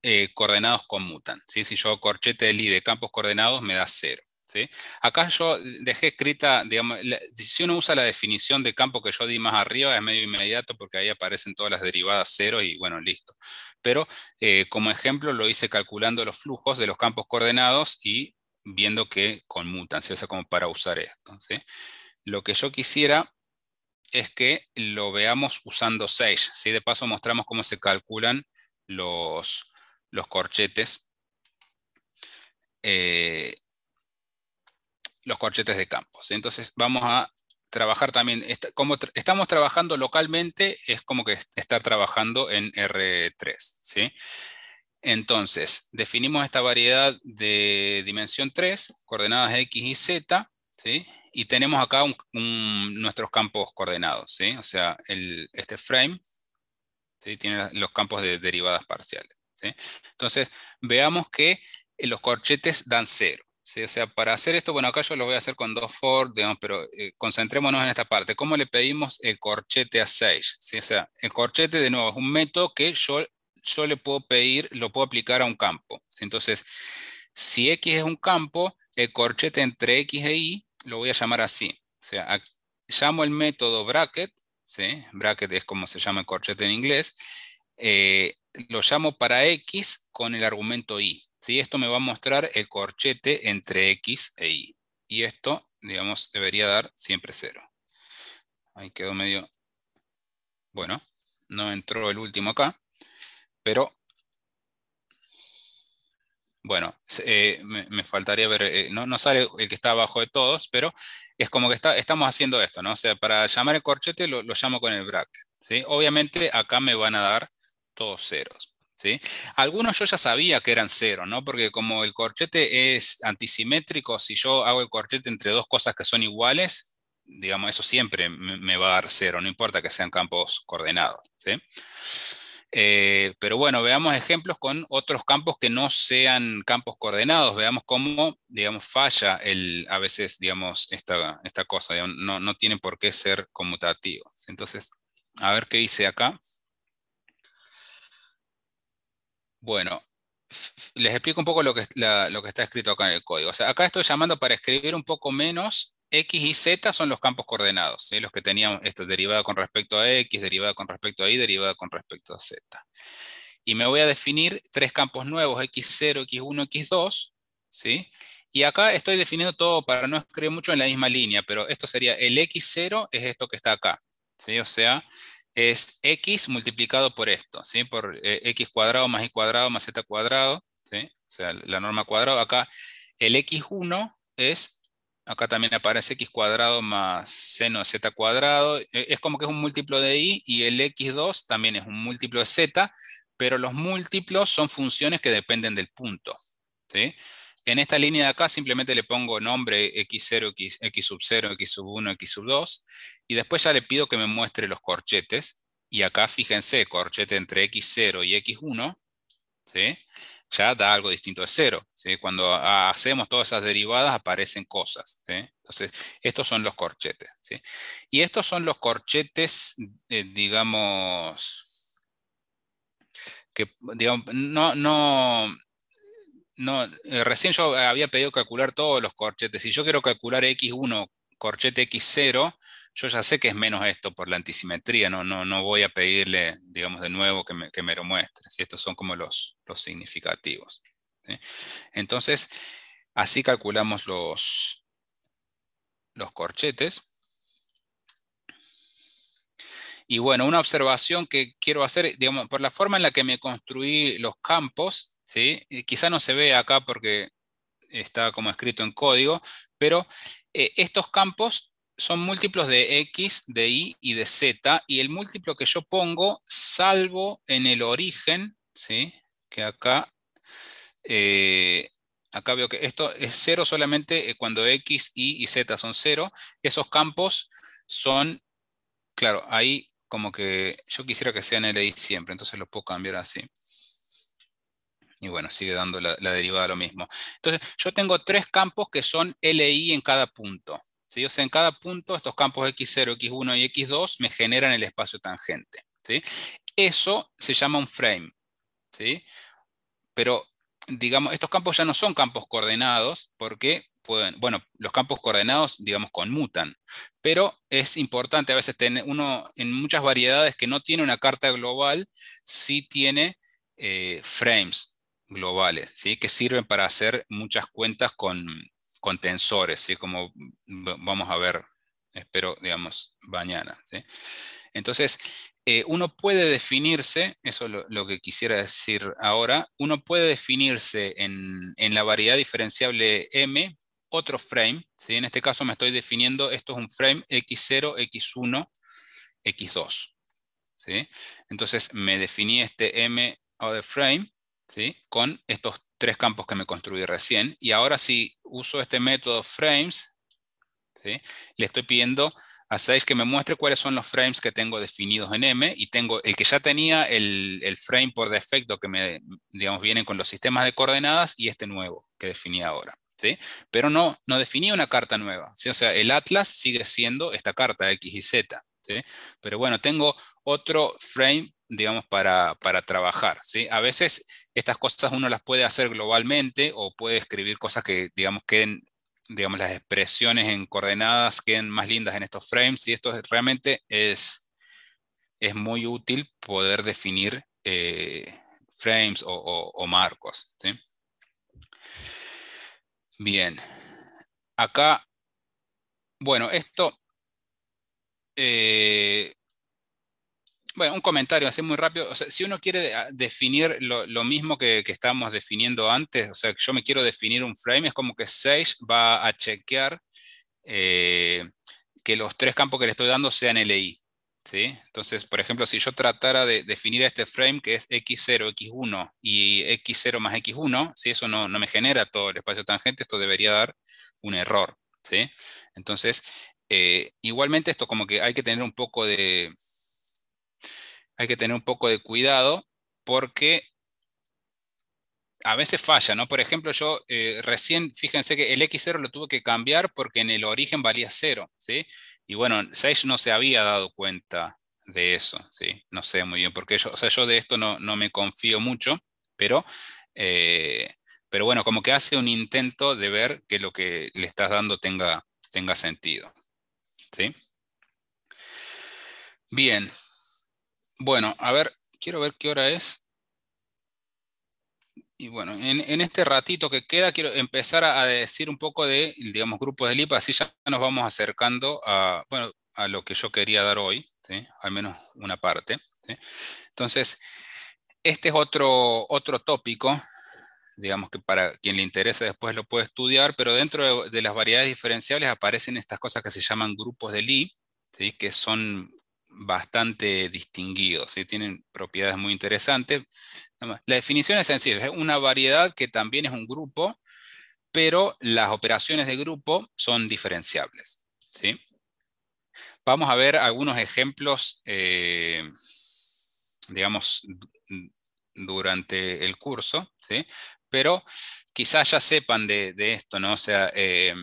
eh, coordenados conmutan. ¿sí? Si yo corchete el i de campos coordenados me da cero. ¿sí? Acá yo dejé escrita, digamos, si uno usa la definición de campo que yo di más arriba es medio inmediato porque ahí aparecen todas las derivadas cero y bueno, listo. Pero eh, como ejemplo lo hice calculando los flujos de los campos coordenados y viendo que conmutan, se o sea, como para usar esto. Lo que yo quisiera es que lo veamos usando Sage. Si De paso mostramos cómo se calculan los, los corchetes. Eh, los corchetes de campos. Entonces vamos a trabajar también, como estamos trabajando localmente, es como que estar trabajando en R3. ¿sí? Entonces, definimos esta variedad de dimensión 3, coordenadas X y Z, ¿sí? y tenemos acá nuestros campos coordenados, o sea, el, este frame ¿sí? tiene los campos de derivadas parciales. Entonces, veamos que eh, los corchetes dan cero. O sea, para hacer esto, bueno, acá yo lo voy a hacer con dos for, pero eh, concentrémonos en esta parte. ¿Cómo le pedimos el corchete a 6? ¿sí? O sea, el corchete, de nuevo, es un método que yo yo le puedo pedir, lo puedo aplicar a un campo. Entonces, si X es un campo, el corchete entre X e Y lo voy a llamar así. O sea, llamo el método bracket, bracket es como se llama el corchete en inglés, eh, lo llamo para X con el argumento Y. ¿sí? Esto me va a mostrar el corchete entre X e Y. Y esto, digamos, debería dar siempre cero. Ahí quedó medio... Bueno, no entró el último acá. Pero, bueno, eh, me, faltaría ver, eh, no, sale el que está abajo de todos, pero es como que está, estamos haciendo esto, ¿no? O sea, para llamar el corchete lo, llamo con el bracket, ¿sí? Obviamente acá me van a dar todos ceros. ¿Sí? Algunos yo ya sabía que eran cero, ¿no? Porque como el corchete es antisimétrico, si yo hago el corchete entre dos cosas que son iguales, digamos, eso siempre me va a dar cero, no importa que sean campos coordenados, ¿sí? Eh, pero bueno, veamos ejemplos con otros campos que no sean campos coordenados, veamos cómo, digamos, falla el, a veces, digamos, esta, cosa, no, no tiene por qué ser conmutativo. Entonces, a ver qué hice acá. Bueno, les explico un poco lo que, lo que está escrito acá en el código. O sea, acá estoy llamando para escribir un poco menos X y Z son los campos coordenados, los que teníamos, esta derivada con respecto a X, derivada con respecto a Y, derivada con respecto a Z. Y me voy a definir tres campos nuevos, X0, X1, X2, ¿sí? Y acá estoy definiendo todo para no escribir mucho en la misma línea, pero esto sería el X0 es esto que está acá, O sea, es X multiplicado por esto, ¿sí? Por eh, X cuadrado más Y cuadrado más Z cuadrado, ¿sí? O sea, la norma cuadrada acá, el X1 es acá también aparece x cuadrado más seno de z cuadrado. E, es como que es un múltiplo de y y el x2 también es un múltiplo de z, pero los múltiplos son funciones que dependen del punto. En esta línea de acá simplemente le pongo nombre x0, x, x sub 0, x sub 1, x sub 2 y después ya le pido que me muestre los corchetes. Y acá fíjense, corchete entre x0 y x1. ¿sí? ya da algo distinto de cero. Cuando hacemos todas esas derivadas aparecen cosas. Entonces, estos son los corchetes. Y estos son los corchetes, eh, digamos, que no, no, no eh, recién yo había pedido calcular todos los corchetes. Si yo quiero calcular X1 corchete X0, yo ya sé que es menos esto por la antisimetría, no, no, no voy a pedirle, digamos, de nuevo que me, que me lo muestre. Estos son como los, los significativos. Entonces, así calculamos los, los corchetes. Y bueno, una observación que quiero hacer, digamos, por la forma en la que me construí los campos, ¿sí? quizá no se ve acá porque está como escrito en código, pero eh, estos campos son múltiplos de X, de Y y de Z, y el múltiplo que yo pongo, salvo en el origen, ¿sí? que acá, eh, acá veo que esto es cero solamente eh, cuando X, Y y Z son cero, esos campos son, claro, ahí como que yo quisiera que sean Y siempre, entonces lo puedo cambiar así. Y bueno, sigue dando la, derivada lo mismo. Entonces, yo tengo tres campos que son LI en cada punto. O sea, en cada punto, estos campos X0, X1 y X2 me generan el espacio tangente. Eso se llama un frame. Pero, digamos, estos campos ya no son campos coordenados porque Pueden, bueno, los campos coordenados, digamos, conmutan, pero es importante a veces tener uno, en muchas variedades que no tiene una carta global, sí tiene eh, frames, globales, ¿sí? que sirven para hacer muchas cuentas con, tensores, ¿sí? como vamos a ver, espero, digamos, mañana. Entonces, eh, uno puede definirse, eso es lo, que quisiera decir ahora, uno puede definirse en, la variedad diferenciable M otro frame, ¿sí? en este caso me estoy definiendo, esto es un frame X0, X1, X2. ¿sí? Entonces me definí este M other frame con estos tres campos que me construí recién. Y ahora si uso este método frames, le estoy pidiendo a Sage que me muestre cuáles son los frames que tengo definidos en M y tengo el que ya tenía el, frame por defecto que me, digamos, vienen con los sistemas de coordenadas y este nuevo que definí ahora. ¿Sí? Pero no, no una carta nueva. O sea, el atlas sigue siendo esta carta X y Z. ¿sí? Pero bueno, tengo otro frame, digamos, para, para trabajar. A veces estas cosas uno las puede hacer globalmente o puede escribir cosas que, digamos, queden, digamos, las expresiones en coordenadas queden más lindas en estos frames y esto realmente es, es muy útil poder definir eh, frames o, marcos. Bien, acá, bueno, esto eh, bueno, un comentario así muy rápido. si uno quiere ah, definir lo, mismo que, estábamos definiendo antes, o sea, yo me quiero definir un frame, es como que Sage va a chequear eh, que los tres campos que le estoy dando sean LI. ¿sí? Entonces, por ejemplo, si yo tratara de definir este frame que es x0, x1 y x0 más x1, si eso no, no me genera todo el espacio tangente, esto debería dar un error. Entonces, eh, igualmente esto como que hay que tener un poco de hay que tener un poco de cuidado porque a veces falla, ¿no? Por ejemplo, yo eh, recién, fíjense que el X0 lo tuve que cambiar porque en el origen valía 0, ¿sí? Y bueno, Sage no se había dado cuenta de eso, ¿sí? No sé muy bien porque yo, o sea, yo de esto no, me confío mucho, pero, eh, pero bueno, como que hace un intento de ver que lo que le estás dando tenga, tenga sentido, ¿sí? Bien, bueno, a ver, quiero ver qué hora es. Y bueno, en, este ratito que queda, quiero empezar a, decir un poco de, digamos, grupos de LIPA, así ya nos vamos acercando a, bueno, a lo que yo quería dar hoy, al menos una parte. Entonces, este es otro, otro tópico, digamos que para quien le interesa después lo puede estudiar, pero dentro de, las variedades diferenciables aparecen estas cosas que se llaman grupos de li, que son bastante distinguidos, tienen propiedades muy interesantes. La definición es sencilla, es una variedad que también es un grupo, pero las operaciones de grupo son diferenciables. ¿sí? Vamos a ver algunos ejemplos, eh, digamos, durante el curso, ¿sí? pero quizás ya sepan de, esto, ¿no? sea, eh,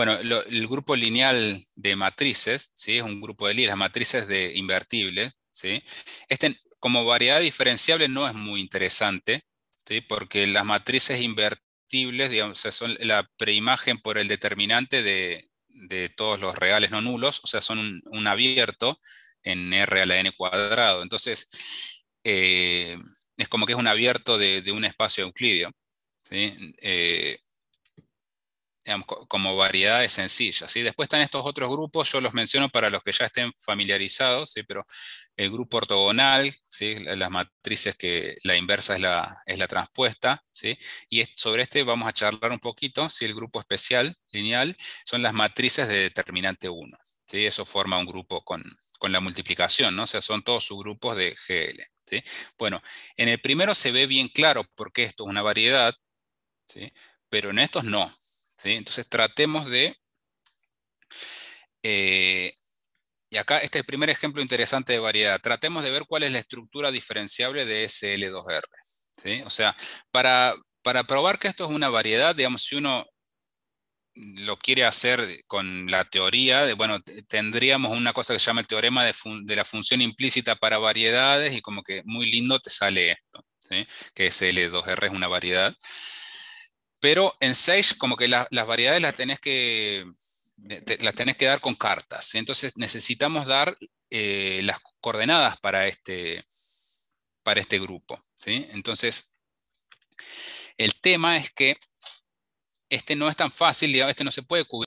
bueno, el grupo lineal de matrices, ¿sí? es un grupo de líneas, matrices de invertibles. ¿sí? Este, como variedad diferenciable no es muy interesante, ¿sí? porque las matrices invertibles digamos, son la preimagen por el determinante de, todos los reales no nulos, o sea, son un, abierto en R a la n cuadrado. Entonces, eh, es como que es un abierto de, un espacio euclideo. ¿sí? Eh, como variedades sencillas. ¿sí? Después están estos otros grupos, yo los menciono para los que ya estén familiarizados, pero el grupo ortogonal, ¿sí? las matrices que la inversa es la, es la transpuesta, y sobre este vamos a charlar un poquito, el grupo especial, lineal, son las matrices de determinante 1. ¿sí? Eso forma un grupo con, la multiplicación, ¿no? o sea, son todos subgrupos de GL. Bueno, en el primero se ve bien claro por qué esto es una variedad, pero en estos no. Entonces tratemos de... Eh, y acá este es el primer ejemplo interesante de variedad. Tratemos de ver cuál es la estructura diferenciable de SL2R. r O sea, para, probar que esto es una variedad, digamos, si uno lo quiere hacer con la teoría, de, bueno, tendríamos una cosa que se llama el teorema de, la función implícita para variedades y como que muy lindo te sale esto, que SL2R es una variedad. Pero en Sage como que las variedades las tenés que, las tenés que dar con cartas. Entonces necesitamos dar eh, las coordenadas para este, para este grupo. ¿sí? Entonces, el tema es que este no es tan fácil, digamos, este no se puede cubrir.